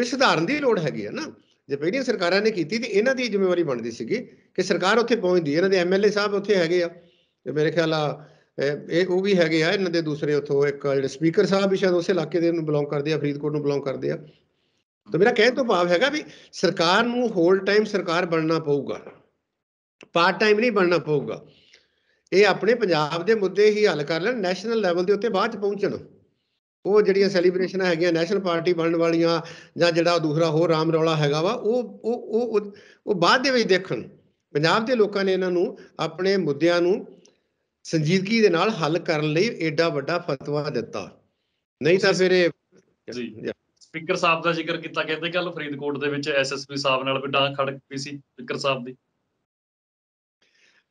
ਇਹ ਸਧਾਰਨ ਦੀ ਲੋੜ ਹੈਗੀ ਆ ਨਾ ਜੇ ਪਹਿਲੀਆਂ ਸਰਕਾਰਾਂ ਨੇ ਕੀਤੀ ਤੇ ਇਹਨਾਂ ਦੀ ਜ਼ਿੰਮੇਵਾਰੀ ਬਣਦੀ ਸੀਗੀ ਕਿ ਸਰਕਾਰ ਉੱਥੇ ਪਹੁੰਚਦੀ ਇਹਨਾਂ ਦੇ ਐਮਐਲਏ ਸਾਹਿਬ ਉੱਥੇ ਹੈਗੇ ਆ ਤੇ ਮੇਰੇ ਖਿਆਲ ਆ ਇਹ ਉਹ ਵੀ ਹੈਗੇ ਆ ਇਹਨਾਂ ਦੇ ਦੂਸਰੇ ਉੱਥੋਂ ਇੱਕ ਜਿਹੜੇ ਸਪੀਕਰ ਸਾਹਿਬ ਵੀ ਸ਼ਾਇਦ ਉਸੇ ਇਲਾਕੇ ਦੇ ਨੂੰ ਬਿਲੋਂਗ ਕਰਦੇ ਆ ਫਰੀਦਕੋਟ ਨੂੰ ਬਿਲੋਂਗ ਕਰਦੇ ਆ ਤਾਂ ਮੇਰਾ ਕਹਿਣ ਤੋਂ ਭਾਵ ਹੈਗਾ ਵੀ ਸਰਕਾਰ ਨੂੰ ਹੋਲ ਟਾਈਮ ਸਰਕਾਰ ਬਣਨਾ ਪਊਗਾ ਪਾਰਟ ਟਾਈਮ ਨਹੀਂ ਬਣਨਾ ਪਊਗਾ ਇਹ ਆਪਣੇ ਪੰਜਾਬ ਦੇ ਮੁੱਦੇ ਹੀ ਹੱਲ ਕਰ ਲੈਣ ਨੈਸ਼ਨਲ ਲੈਵਲ ਦੇ ਉੱਤੇ ਬਾਅਦ ਚ ਪਹੁੰਚਣ ਉਹ ਜਿਹੜੀਆਂ ਸੈਲੀਬ੍ਰੇਸ਼ਨਾਂ ਹੈਗੀਆਂ ਨੈਸ਼ਨਲ ਪਾਰਟੀ ਬਣਨ ਵਾਲੀਆਂ ਜਾਂ ਜਿਹੜਾ ਦੂਸਰਾ ਹੋਰ ਰਾਮ ਰੌਲਾ ਹੈਗਾ ਵਾ ਉਹ ਉਹ ਉਹ ਉਹ ਬਾਅਦ ਦੇ ਵਿੱਚ ਦੇਖਣ ਪੰਜਾਬ ਦੇ ਲੋਕਾਂ ਨੇ ਇਹਨਾਂ ਨੂੰ ਆਪਣੇ ਮੁੱਦਿਆਂ ਨੂੰ ਸੰਜੀਦਗੀ ਦੇ ਨਾਲ ਹੱਲ ਕਰਨ ਲਈ ਏਡਾ ਵੱਡਾ ਫਤਵਾ ਦਿੱਤਾ ਨਹੀਂ ਤਾਂ ਫਿਰ ਇਹ ਜੀ ਸਪੀਕਰ ਸਾਹਿਬ ਦਾ ਜ਼ਿਕਰ ਕੀਤਾ ਕਹਿੰਦੇ ਕੱਲ ਫਰੀਦਕੋਟ ਦੇ ਵਿੱਚ ਐਸਐਸਪੀ ਸਾਹਿਬ ਨਾਲ ਵੀ ਡਾਂ ਖੜਕ ਪਈ ਸੀ ਸਪੀਕਰ ਸਾਹਿਬ ਦੀ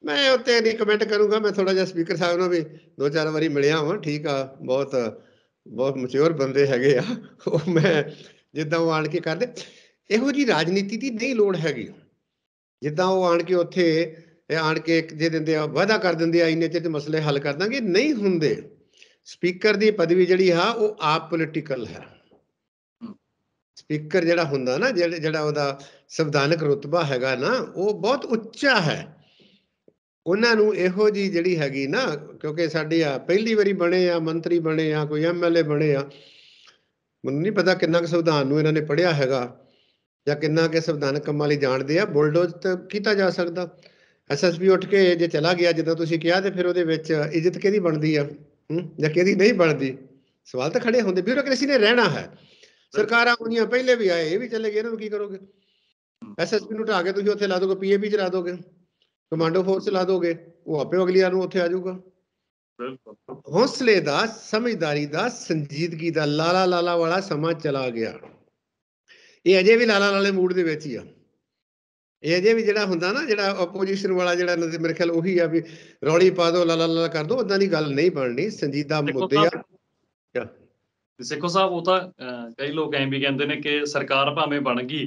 ਮੈਂ ਉੱਤੇ ਰਿਕਮੈਂਡ ਕਰੂੰਗਾ ਮੈਂ ਥੋੜਾ ਜਿਹਾ ਸਪੀਕਰ ਸਾਹਿਬ ਨਾਲ ਵੀ ਦੋ ਚਾਰ ਵਾਰੀ ਮਿਲਿਆ ਹਾਂ ਠੀਕ ਆ ਬਹੁਤ ਬਹੁਤ ਮਚੂਰ ਬੰਦੇ ਹੈਗੇ ਆ ਉਹ ਮੈਂ ਜਿੱਦਾਂ ਉਹ ਆਣ ਕੇ ਕਰਦੇ ਇਹੋ ਜੀ ਰਾਜਨੀਤੀ ਦੀ ਨਹੀਂ ਲੋੜ ਹੈਗੀ ਜਿੱਦਾਂ ਉਹ ਆਣ ਕੇ ਉੱਥੇ ਇਹ ਆਣ ਕੇ ਇੱਕ ਜੇ ਦਿੰਦੇ ਆ ਵਾਅਦਾ ਕਰ ਦਿੰਦੇ ਆ ਇੰਨੇ ਚਿਰ ਮਸਲੇ ਹੱਲ ਕਰ ਦਾਂਗੇ ਨਹੀਂ ਹੁੰਦੇ ਸਪੀਕਰ ਦੀ ਪਦਵੀ ਜਿਹੜੀ ਆ ਉਹ ਆਪ ਪੋਲੀਟੀਕਲ ਹੈ ਸਪੀਕਰ ਜਿਹੜਾ ਹੁੰਦਾ ਨਾ ਜਿਹੜਾ ਉਹਦਾ ਸੰਵਿਧਾਨਕ ਰੁਤਬਾ ਹੈਗਾ ਨਾ ਉਹ ਬਹੁਤ ਉੱਚਾ ਹੈ ਉਹਨਾਂ ਨੂੰ ਇਹੋ ਜੀ ਜਿਹੜੀ ਹੈਗੀ ਨਾ ਕਿਉਂਕਿ ਸਾਡੇ ਆ ਪਹਿਲੀ ਵਾਰੀ ਬਣੇ ਆ ਮੰਤਰੀ ਬਣੇ ਆ ਕੋਈ ਐਮਐਲਏ ਬਣੇ ਆ ਮੈਨੂੰ ਨਹੀਂ ਪਤਾ ਕਿੰਨਾ ਕੁ ਸੰਵਿਧਾਨ ਨੂੰ ਇਹਨਾਂ ਨੇ ਪੜਿਆ ਹੈਗਾ ਜਾਂ ਕਿੰਨਾ ਕੁ ਸੰਵਿਧਾਨ ਕੰਮਾਂ ਲਈ ਜਾਣਦੇ ਆ ਬੁਲਡੋਜ਼ ਤਾਂ ਕੀਤਾ ਜਾ ਸਕਦਾ ਐਸਐਸਪੀ ਉੱਠ ਕੇ ਜੇ ਚਲਾ ਗਿਆ ਜਿੱਦਾਂ ਤੁਸੀਂ ਕਿਹਾ ਤੇ ਫਿਰ ਉਹਦੇ ਵਿੱਚ ਇੱਜ਼ਤ ਕਿਹਦੀ ਬਣਦੀ ਆ ਜਾਂ ਕਿਹਦੀ ਨਹੀਂ ਬਣਦੀ ਸਵਾਲ ਤਾਂ ਖੜੇ ਹੁੰਦੇ ਬਿਊਰੋਕ੍ਰੇਸੀ ਨੇ ਰਹਿਣਾ ਹੈ ਸਰਕਾਰਾਂ ਉਹਨੀਆਂ ਪਹਿਲੇ ਵੀ ਆਏ ਇਹ ਵੀ ਚਲੇ ਗਏ ਇਹਨਾਂ ਨੂੰ ਕੀ ਕਰੋਗੇ ਐਸਐਸਪੀ ਨੂੰ ਢਾ ਕੇ ਤੁਸੀਂ ਉੱਥੇ ਲਾ ਦੋਗੇ ਪੀਏਪੀ ਚ ਲਾ ਦੋਗੇ ਕਮਾਂਡੋ ਫੋਰਸ ਲਾ ਦੋਗੇ ਉਹ ਆਪੇ ਅਗਲੀਆਂ ਨੂੰ ਉੱਥੇ ਆ ਜਾਊਗਾ ਹੌਸਲੇ ਦਾ ਸਮਝਦਾਰੀ ਦਾ ਸੰਜੀਦਗੀ ਦਾ ਲਾਲਾ ਲਾਲਾ ਵਾਲਾ ਸਮਾਂ ਚਲਾ ਗਿਆ ਇਹ ਅਜੇ ਵੀ ਲਾਲਾ ਲਾਲੇ ਮੂਡ ਦੇ ਵਿੱਚ ਹੀ ਆ ਇਹ ਅਜੇ ਵੀ ਜਿਹੜਾ ਹੁੰਦਾ ਨਾ ਜਿਹੜਾ ਆਪੋਜੀਸ਼ਨ ਵਾਲਾ ਜਿਹੜਾ ਮੇਰੇ ਖਿਆਲ ਉਹੀ ਆ ਵੀ ਰੌਲੀ ਪਾ ਦੋ ਲਾਲਾ ਲਾਲਾ ਕਰ ਦੋ ਉਦਾਂ ਦੀ ਗੱਲ ਨਹੀਂ ਬਣਨੀ ਸੰਜੀਦਾ ਮੁੱਦੇ ਆ ਸਿੱਖੋ ਸਾਹਿਬ ਉਹ ਤਾਂ ਕਈ ਲੋਕ ਐਂ ਵੀ ਕਹਿੰਦੇ ਨੇ ਕਿ ਸਰਕਾਰ ਭਾਵੇਂ ਬਣ ਗਈ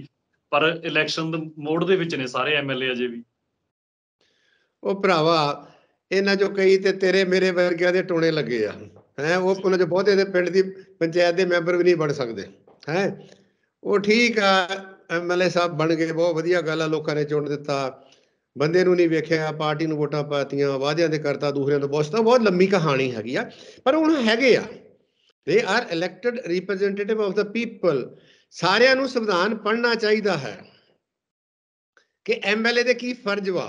ਪਰ ਇਲੈਕਸ਼ਨ ਦੇ ਮੋੜ ਦੇ ਵਿੱਚ ਨੇ ਸਾਰੇ ਐਮਐਲਏ ਅਜੇ ਵੀ ਉਹ ਭਰਾਵਾ ਇਹਨਾਂ ਜੋ ਕਈ ਤੇ ਤੇਰੇ ਮੇਰੇ ਵਰਗਿਆਂ ਦੇ ਟੋਣੇ ਲੱਗੇ ਆ ਹੈ ਉਹ ਉਹਨਾਂ ਜੋ ਬਹੁਤੇ ਦੇ ਪਿੰਡ ਦੀ ਪੰਚਾਇਤ ਦੇ ਮੈਂਬਰ ਵੀ ਨਹੀਂ ਬਣ ਸਕਦੇ ਹੈ ਉਹ ਠੀਕ ਆ ਐਮਐਲਏ ਸਾਹਿਬ ਬਣ ਗਏ ਬਹੁਤ ਵਧੀਆ ਗੱਲ ਆ ਲੋਕਾਂ ਨੇ ਚੁਣ ਦਿੱਤਾ ਬੰਦੇ ਨੂੰ ਨਹੀਂ ਵੇਖਿਆ ਪਾਰਟੀ ਨੂੰ ਵੋਟਾਂ ਪਾਤੀਆਂ ਵਾਅਦਿਆਂ ਦੇ ਕਰਤਾ ਦੂਸਰਿਆਂ ਤੋਂ ਬੋਸਤਾ ਬਹੁਤ ਲੰਮੀ ਕਹਾਣੀ ਹੈਗੀ ਆ ਪਰ ਹੁਣ ਹੈਗੇ ਆ they are elected representative of the people ਸਾਰਿਆਂ ਨੂੰ ਸੰਵਿਧਾਨ ਪੜ੍ਹਨਾ ਚਾਹੀਦਾ ਹੈ ਕਿ ਐਮਐਲਏ ਦੇ ਕੀ ਫਰਜ਼ ਵਾ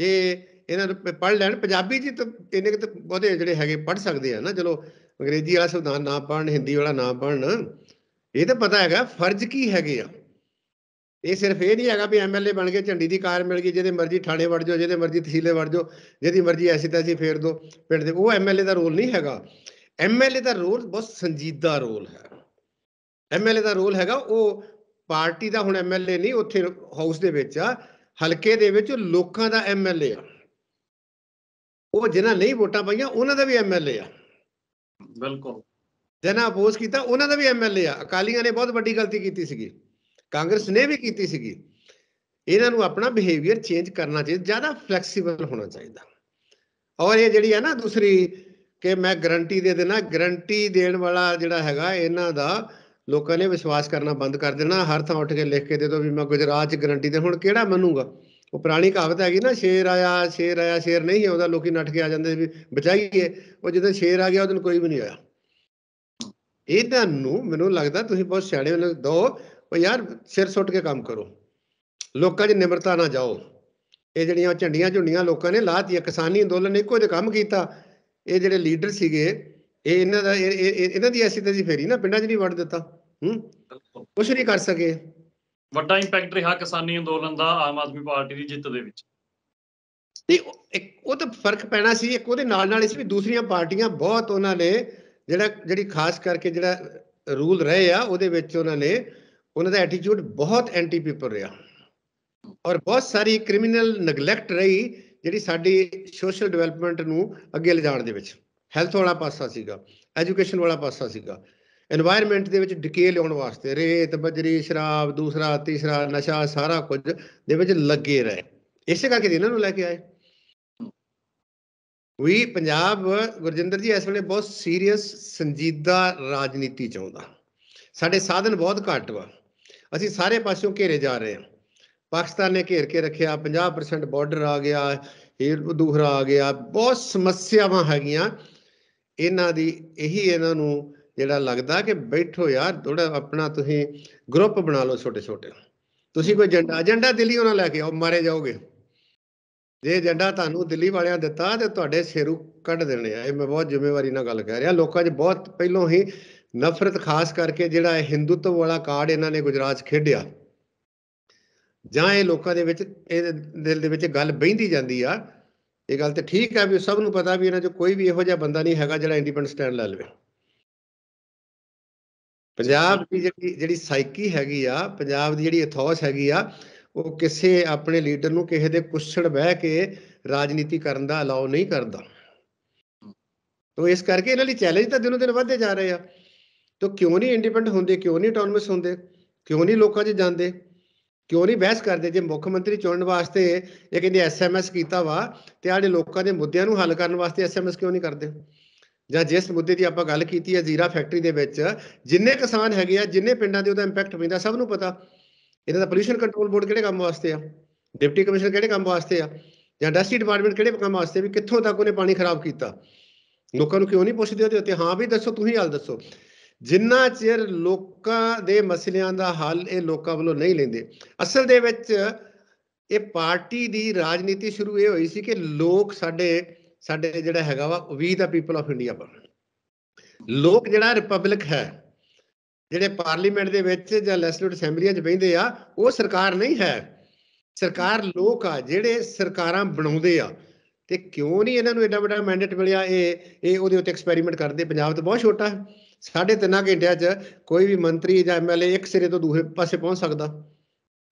ਇਹ ਇਹਨਾਂ ਨੂੰ ਪੜ੍ਹ ਲੈਣ ਪੰਜਾਬੀ ਜੀ ਤਾਂ ਇੰਨੇ ਤਾਂ ਬਹੁਤੇ ਜਿਹੜੇ ਹੈਗੇ ਪੜ੍ਹ ਸਕਦੇ ਆ ਨਾ ਚਲੋ ਅੰਗਰੇਜ਼ੀ ਵਾਲਾ ਸਵਿਧਾਨ ਨਾ ਪੜਨ ਹਿੰਦੀ ਵਾਲਾ ਨਾ ਪੜਨ ਇਹ ਤਾਂ ਪਤਾ ਹੈਗਾ ਫਰਜ਼ ਕੀ ਹੈਗੇ ਆ ਇਹ ਸਿਰਫ ਇਹ ਨਹੀਂ ਹੈਗਾ ਵੀ ਐਮਐਲਏ ਬਣ ਕੇ ਝੰਡੀ ਦੀ ਕਾਰ ਮਿਲ ਗਈ ਜਿਹਦੇ ਮਰਜ਼ੀ ਥਾਣੇ ਵੜ ਜਾਓ ਜਿਹਦੇ ਮਰਜ਼ੀ ਤਹਿਸੀਲੇ ਵੜ ਜਾਓ ਜਿਹਦੀ ਮਰਜ਼ੀ ਐਸੀ ਤੈਸੀ ਫੇਰ ਦੋ ਪਿੰਡ ਦੇ ਉਹ ਐਮਐਲਏ ਦਾ ਰੋਲ ਨਹੀਂ ਹੈਗਾ ਐਮਐਲਏ ਦਾ ਰੋਲ ਬਹੁਤ ਸੰਜੀਦਾ ਰੋਲ ਹੈ ਐਮਐਲਏ ਦਾ ਰੋਲ ਹੈਗਾ ਉਹ ਪਾਰਟੀ ਦਾ ਹੁਣ ਐਮਐਲਏ ਨਹੀਂ ਉੱਥੇ ਹਾਊਸ ਦੇ ਵਿੱਚ ਆ ਹਲਕੇ ਦੇ ਵਿੱਚ ਲੋਕਾਂ ਦਾ ਐਮਐਲਏ ਆ ਉਹ ਜਿਨ੍ਹਾਂ ਨਹੀਂ ਵੋਟਾਂ ਪਾਈਆਂ ਉਹਨਾਂ ਦਾ ਵੀ ਐਮਐਲਏ ਆ ਬਿਲਕੁਲ ਜਿਨ੍ਹਾਂ ਅਪੋਜ਼ ਕੀਤਾ ਉਹਨਾਂ ਦਾ ਵੀ ਐਮਐਲਏ ਆ ਅਕਾਲੀਆਂ ਨੇ ਬਹੁਤ ਵੱਡੀ ਗਲਤੀ ਕੀਤੀ ਸੀਗੀ ਕਾਂਗਰਸ ਨੇ ਵੀ ਕੀਤੀ ਸੀਗੀ ਇਹਨਾਂ ਨੂੰ ਆਪਣਾ ਬਿਹੇਵੀਅਰ ਚੇਂਜ ਕਰਨਾ ਚਾਹੀਦਾ ਜ਼ਿਆਦਾ ਫਲੈਕਸੀਬਲ ਹੋਣਾ ਚਾਹੀਦਾ ਔਰ ਇਹ ਜਿਹੜੀ ਹੈ ਨਾ ਦੂਸਰੀ ਕਿ ਮੈਂ ਗਰੰਟੀ ਦੇ ਦੇਣਾ ਗਰੰਟੀ ਦੇਣ ਵਾਲਾ ਜਿਹੜਾ ਹੈਗਾ ਇਹਨਾਂ ਦਾ ਲੋਕਾਂ ਨੇ ਵਿਸ਼ਵਾਸ ਕਰਨਾ ਬੰਦ ਕਰ ਦੇਣਾ ਹਰ ਥਾਂ ਉੱਠ ਕੇ ਲਿਖ ਕੇ ਦੇ ਦੋ ਵੀ ਮੈਂ ਗੁਜਰਾਤ 'ਚ ਗਰੰਟੀ ਦੇ ਹੁਣ ਕਿਹੜਾ ਮੰਨੂਗਾ ਉਹ ਪੁਰਾਣੀ ਕਹਾਵਤ ਹੈਗੀ ਨਾ ਸ਼ੇਰ ਆਇਆ ਸ਼ੇਰ ਆਇਆ ਸ਼ੇਰ ਨਹੀਂ ਆਉਂਦਾ ਲੋਕੀ ਨੱਠ ਕੇ ਆ ਜਾਂਦੇ ਵੀ ਬਚਾਈਏ ਉਹ ਜਦੋਂ ਸ਼ੇਰ ਆ ਗਿਆ ਉਹਦੋਂ ਕੋਈ ਵੀ ਨਹੀਂ ਆਇਆ ਇਹਨਾਂ ਨੂੰ ਮੈਨੂੰ ਲੱਗਦਾ ਤੁਸੀਂ ਬਹੁਤ ਸਿਆਣੇ ਹੋ ਦੋ ਉਹ ਯਾਰ ਸਿਰ ਸੁੱਟ ਕੇ ਕੰਮ ਕਰੋ ਲੋਕਾਂ 'ਚ ਨਿਮਰਤਾ ਨਾ ਜਾਓ ਇਹ ਜਿਹੜੀਆਂ ਝੰਡੀਆਂ ਝੁੰਡੀਆਂ ਲੋਕਾਂ ਨੇ ਲਾਤੀਆਂ ਕਿਸਾਨੀ ਅੰਦੋਲਨ ਨੇ ਜਿਹਾ ਕੰਮ ਕੀਤਾ ਇਹ ਜਿਹੜੇ ਲੀਡਰ ਸੀਗੇ ਇਹ ਇਹਨਾਂ ਦਾ ਇਹਨਾਂ ਦੀ ਐਸੀ ਤੇਜ਼ੀ ਫੇਰੀ ਨਾ ਪਿੰਡਾਂ 'ਚ ਨਹੀਂ ਵੜ ਦਿੱਤਾ ਹੂੰ ਕੁਝ ਨਹੀਂ ਕਰ ਸਕੇ ਵੱਡਾ ਇੰਪੈਕਟ ਰਿਹਾ ਕਿਸਾਨੀ ਅੰਦੋਲਨ ਦਾ ਆਮ ਆਦਮੀ ਪਾਰਟੀ ਦੀ ਜਿੱਤ ਦੇ ਵਿੱਚ ਤੇ ਇੱਕ ਉਹ ਤਾਂ ਫਰਕ ਪੈਣਾ ਸੀ ਇੱਕ ਉਹਦੇ ਨਾਲ ਨਾਲ ਇਸ ਵੀ ਦੂਸਰੀਆਂ ਪਾਰਟੀਆਂ ਬਹੁਤ ਉਹਨਾਂ ਨੇ ਜਿਹੜਾ ਜਿਹੜੀ ਖਾਸ ਕਰਕੇ ਜਿਹੜਾ ਰੂਲ ਰਹੇ ਆ ਉਹਦੇ ਵਿੱਚ ਉਹਨਾਂ ਨੇ ਉਹਨਾਂ ਦਾ ਐਟੀਟਿਊਡ ਬਹੁਤ ਐਂਟੀ ਪੀਪਲ ਰਿਹਾ ਔਰ ਬਹੁਤ ਸਾਰੀ ਕ੍ਰਿਮੀਨਲ ਨੈਗਲੈਕਟ ਰਹੀ ਜਿਹੜੀ ਸਾਡੀ ਸੋਸ਼ਲ ਡਿਵੈਲਪਮੈਂਟ ਨੂੰ ਅੱਗੇ ਲਿਜਾਣ ਦੇ ਵਿੱਚ ਹੈਲਥ ਵਾਲਾ ਪਾਸਾ ਸੀਗਾ ਐਜੂਕੇਸ਼ਨ ਵਾਲਾ ਪਾਸਾ ਸੀਗਾ এনवायरमेंट ਦੇ ਵਿੱਚ ਡਿਕੇ ਲਿਆਉਣ ਵਾਸਤੇ ਰੇਤ ਬਜਰੀ ਸ਼ਰਾਬ ਦੂਸਰਾ ਤੀਸਰਾ ਨਸ਼ਾ ਸਾਰਾ ਕੁਝ ਦੇ ਵਿੱਚ ਲੱਗੇ ਰਹੇ ਇਸੇ ਕਰਕੇ ਇਹਨਾਂ ਨੂੰ ਲੈ ਕੇ ਆਏ ਵੀ ਪੰਜਾਬ ਗੁਰਜਿੰਦਰ ਜੀ ਇਸ ਵੇਲੇ ਬਹੁਤ ਸੀਰੀਅਸ ਸੰਜੀਦਾ ਰਾਜਨੀਤੀ ਚਾਹੁੰਦਾ ਸਾਡੇ ਸਾਧਨ ਬਹੁਤ ਘੱਟ ਵਾ ਅਸੀਂ ਸਾਰੇ ਪਾਸਿਓਂ ਘੇਰੇ ਜਾ ਰਹੇ ਹਾਂ ਪਾਕਿਸਤਾਨ ਨੇ ਘੇਰ ਕੇ ਰੱਖਿਆ 50% ਬਾਰਡਰ ਆ ਗਿਆ ਇਹ ਦੂਹਰਾ ਆ ਗਿਆ ਬਹੁਤ ਸਮੱਸਿਆਵਾਂ ਹੈਗੀਆਂ ਇਹਨਾਂ ਦੀ ਇਹੀ ਇਹਨਾਂ ਨੂੰ ਜਿਹੜਾ ਲੱਗਦਾ ਕਿ ਬੈਠੋ ਯਾਰ ਥੋੜਾ ਆਪਣਾ ਤੁਸੀਂ ਗਰੁੱਪ ਬਣਾ ਲਓ ਛੋਟੇ ਛੋਟੇ ਤੁਸੀਂ ਕੋਈ ਏਜੰਡਾ ਏਜੰਡਾ ਦਿੱਲੀ ਉਹਨਾਂ ਲੈ ਕੇ ਆਓ ਮਾਰੇ ਜਾਓਗੇ ਜੇ ਏਜੰਡਾ ਤੁਹਾਨੂੰ ਦਿੱਲੀ ਵਾਲਿਆਂ ਦਿੱਤਾ ਤੇ ਤੁਹਾਡੇ ਸਿਰੂ ਕੱਢ ਦੇਣੇ ਆ ਇਹ ਮੈਂ ਬਹੁਤ ਜ਼ਿੰਮੇਵਾਰੀ ਨਾਲ ਗੱਲ ਕਹਿ ਰਿਹਾ ਲੋਕਾਂ 'ਚ ਬਹੁਤ ਪਹਿਲਾਂ ਹੀ ਨਫ਼ਰਤ ਖਾਸ ਕਰਕੇ ਜਿਹੜਾ ਇਹ ਹਿੰਦੂਤਵ ਵਾਲਾ ਕਾਰਡ ਇਹਨਾਂ ਨੇ ਗੁਜਰਾਤ 'ਚ ਖੇਡਿਆ ਜਾਂ ਇਹ ਲੋਕਾਂ ਦੇ ਵਿੱਚ ਇਹ ਦਿਲ ਦੇ ਵਿੱਚ ਗੱਲ ਬੈਂਦੀ ਜਾਂਦੀ ਆ ਇਹ ਗੱਲ ਤੇ ਠੀਕ ਆ ਵੀ ਸਭ ਨੂੰ ਪਤਾ ਵੀ ਇਹਨਾਂ 'ਚ ਕੋਈ ਵੀ ਇਹੋ ਜਿਹਾ ਬੰਦਾ ਨਹੀਂ ਹੈਗਾ ਜਿਹੜਾ ਇੰਡੀਪੈਂਡੈਂਟ ਸਟੈਂਡ ਲੈ ਲਵੇ ਪੰਜਾਬ ਦੀ ਜਿਹੜੀ ਜਿਹੜੀ ਸਾਈਕੀ ਹੈਗੀ ਆ ਪੰਜਾਬ ਦੀ ਜਿਹੜੀ ਅਥੋਸ ਹੈਗੀ ਆ ਉਹ ਕਿਸੇ ਆਪਣੇ ਲੀਡਰ ਨੂੰ ਕਿਸੇ ਦੇ ਕੁਸੜ ਬਹਿ ਕੇ ਰਾਜਨੀਤੀ ਕਰਨ ਦਾ ਅਲਾਉ ਨਹੀਂ ਕਰਦਾ ਤੋ ਇਸ ਕਰਕੇ ਇਹਨਾਂ ਲਈ ਚੈਲੰਜ ਤਾਂ ਦਿਨੋ ਦਿਨ ਵਧਦੇ ਜਾ ਰਹੇ ਆ ਤੋ ਕਿਉਂ ਨਹੀਂ ਇੰਡੀਪੈਂਡੈਂਟ ਹੁੰਦੇ ਕਿਉਂ ਨਹੀਂ ਆਟੋਨਮਸ ਹੁੰਦੇ ਕਿਉਂ ਨਹੀਂ ਲੋਕਾਂ 'ਚ ਜਾਂਦੇ ਕਿਉਂ ਨਹੀਂ ਬਹਿਸ ਕਰਦੇ ਜੇ ਮੁੱਖ ਮੰਤਰੀ ਚੁਣਨ ਵਾਸਤੇ ਇਹ ਕਹਿੰਦੇ ਐਸਐਮਐਸ ਕੀਤਾ ਵਾ ਤੇ ਆੜੇ ਲੋਕਾਂ ਦੇ ਮੁੱਦਿਆਂ ਨੂੰ ਹੱਲ ਕਰਨ ਵਾਸਤੇ ਐਸਐਮਐਸ ਕਿਉਂ ਨਹੀਂ ਕਰਦੇ ਜਾਂ ਜਿਸ ਮੁੱਦੇ ਦੀ ਆਪਾਂ ਗੱਲ ਕੀਤੀ ਹੈ ਜ਼ੀਰਾ ਫੈਕਟਰੀ ਦੇ ਵਿੱਚ ਜਿੰਨੇ ਕਿਸਾਨ ਹੈਗੇ ਆ ਜਿੰਨੇ ਪਿੰਡਾਂ ਦੇ ਉਹਦਾ ਇੰਪੈਕਟ ਪੈਂਦਾ ਸਭ ਨੂੰ ਪਤਾ ਇਹਨਾਂ ਦਾ ਪੋਲੂਸ਼ਨ ਕੰਟਰੋਲ ਬੋਰਡ ਕਿਹੜੇ ਕੰਮ ਵਾਸਤੇ ਆ ਡਿਪਟੀ ਕਮਿਸ਼ਨਰ ਕਿਹੜੇ ਕੰਮ ਵਾਸਤੇ ਆ ਜਾਂ ਇੰਡਸਟਰੀ ਡਿਪਾਰਟਮੈਂਟ ਕਿਹੜੇ ਕੰਮ ਵਾਸਤੇ ਵੀ ਕਿੱਥੋਂ ਤੱਕ ਉਹਨੇ ਪਾਣੀ ਖਰਾਬ ਕੀਤਾ ਲੋਕਾਂ ਨੂੰ ਕਿਉਂ ਨਹੀਂ ਪੁੱਛਦੇ ਉਹਦੇ ਉੱਤੇ ਹਾਂ ਵੀ ਦੱਸੋ ਤੁਸੀਂ ਹਾਲ ਦੱਸੋ ਜਿੰਨਾ ਚਿਰ ਲੋਕਾਂ ਦੇ ਮਸਲਿਆਂ ਦਾ ਹੱਲ ਇਹ ਲੋਕਾਂ ਵੱਲੋਂ ਨਹੀਂ ਲੈਂਦੇ ਅਸਲ ਦੇ ਵਿੱਚ ਇਹ ਪਾਰਟੀ ਦੀ ਰਾਜਨੀਤੀ ਸ਼ੁਰੂ ਇਹ ਹੋਈ ਸੀ ਕਿ ਲੋਕ ਸਾਡੇ ਸਾਡੇ ਜਿਹੜਾ ਹੈਗਾ ਵਾ we the people of India ਬਣ ਲੋਕ ਜਿਹੜਾ ਰਿਪਬਲਿਕ ਹੈ ਜਿਹੜੇ ਪਾਰਲੀਮੈਂਟ ਦੇ ਵਿੱਚ ਜਾਂ ਲੈਜਿਸਲੇਟਿਵ ਅਸੈਂਬਲੀਆਂ 'ਚ ਬੈਂਦੇ ਆ ਉਹ ਸਰਕਾਰ ਨਹੀਂ ਹੈ ਸਰਕਾਰ ਲੋਕ ਆ ਜਿਹੜੇ ਸਰਕਾਰਾਂ ਬਣਾਉਂਦੇ ਆ ਤੇ ਕਿਉਂ ਨਹੀਂ ਇਹਨਾਂ ਨੂੰ ਐਡਾ ਵੱਡਾ ਮੈਂਡੇਟ ਮਿਲਿਆ ਇਹ ਇਹ ਉਹਦੇ ਉੱਤੇ ਐਕਸਪੈਰੀਮੈਂਟ ਕਰਦੇ ਪੰਜਾਬ ਤਾਂ ਬਹੁਤ ਛੋਟਾ ਹੈ ਸਾਢੇ 3 ਘੰਟਿਆਂ 'ਚ ਕੋਈ ਵੀ ਮੰਤਰੀ ਜਾਂ ਐਮਐਲਏ ਇੱਕ ਸਿਰੇ ਤੋਂ ਦੂਸਰੇ ਪਾਸੇ ਪਹੁੰਚ ਸਕਦਾ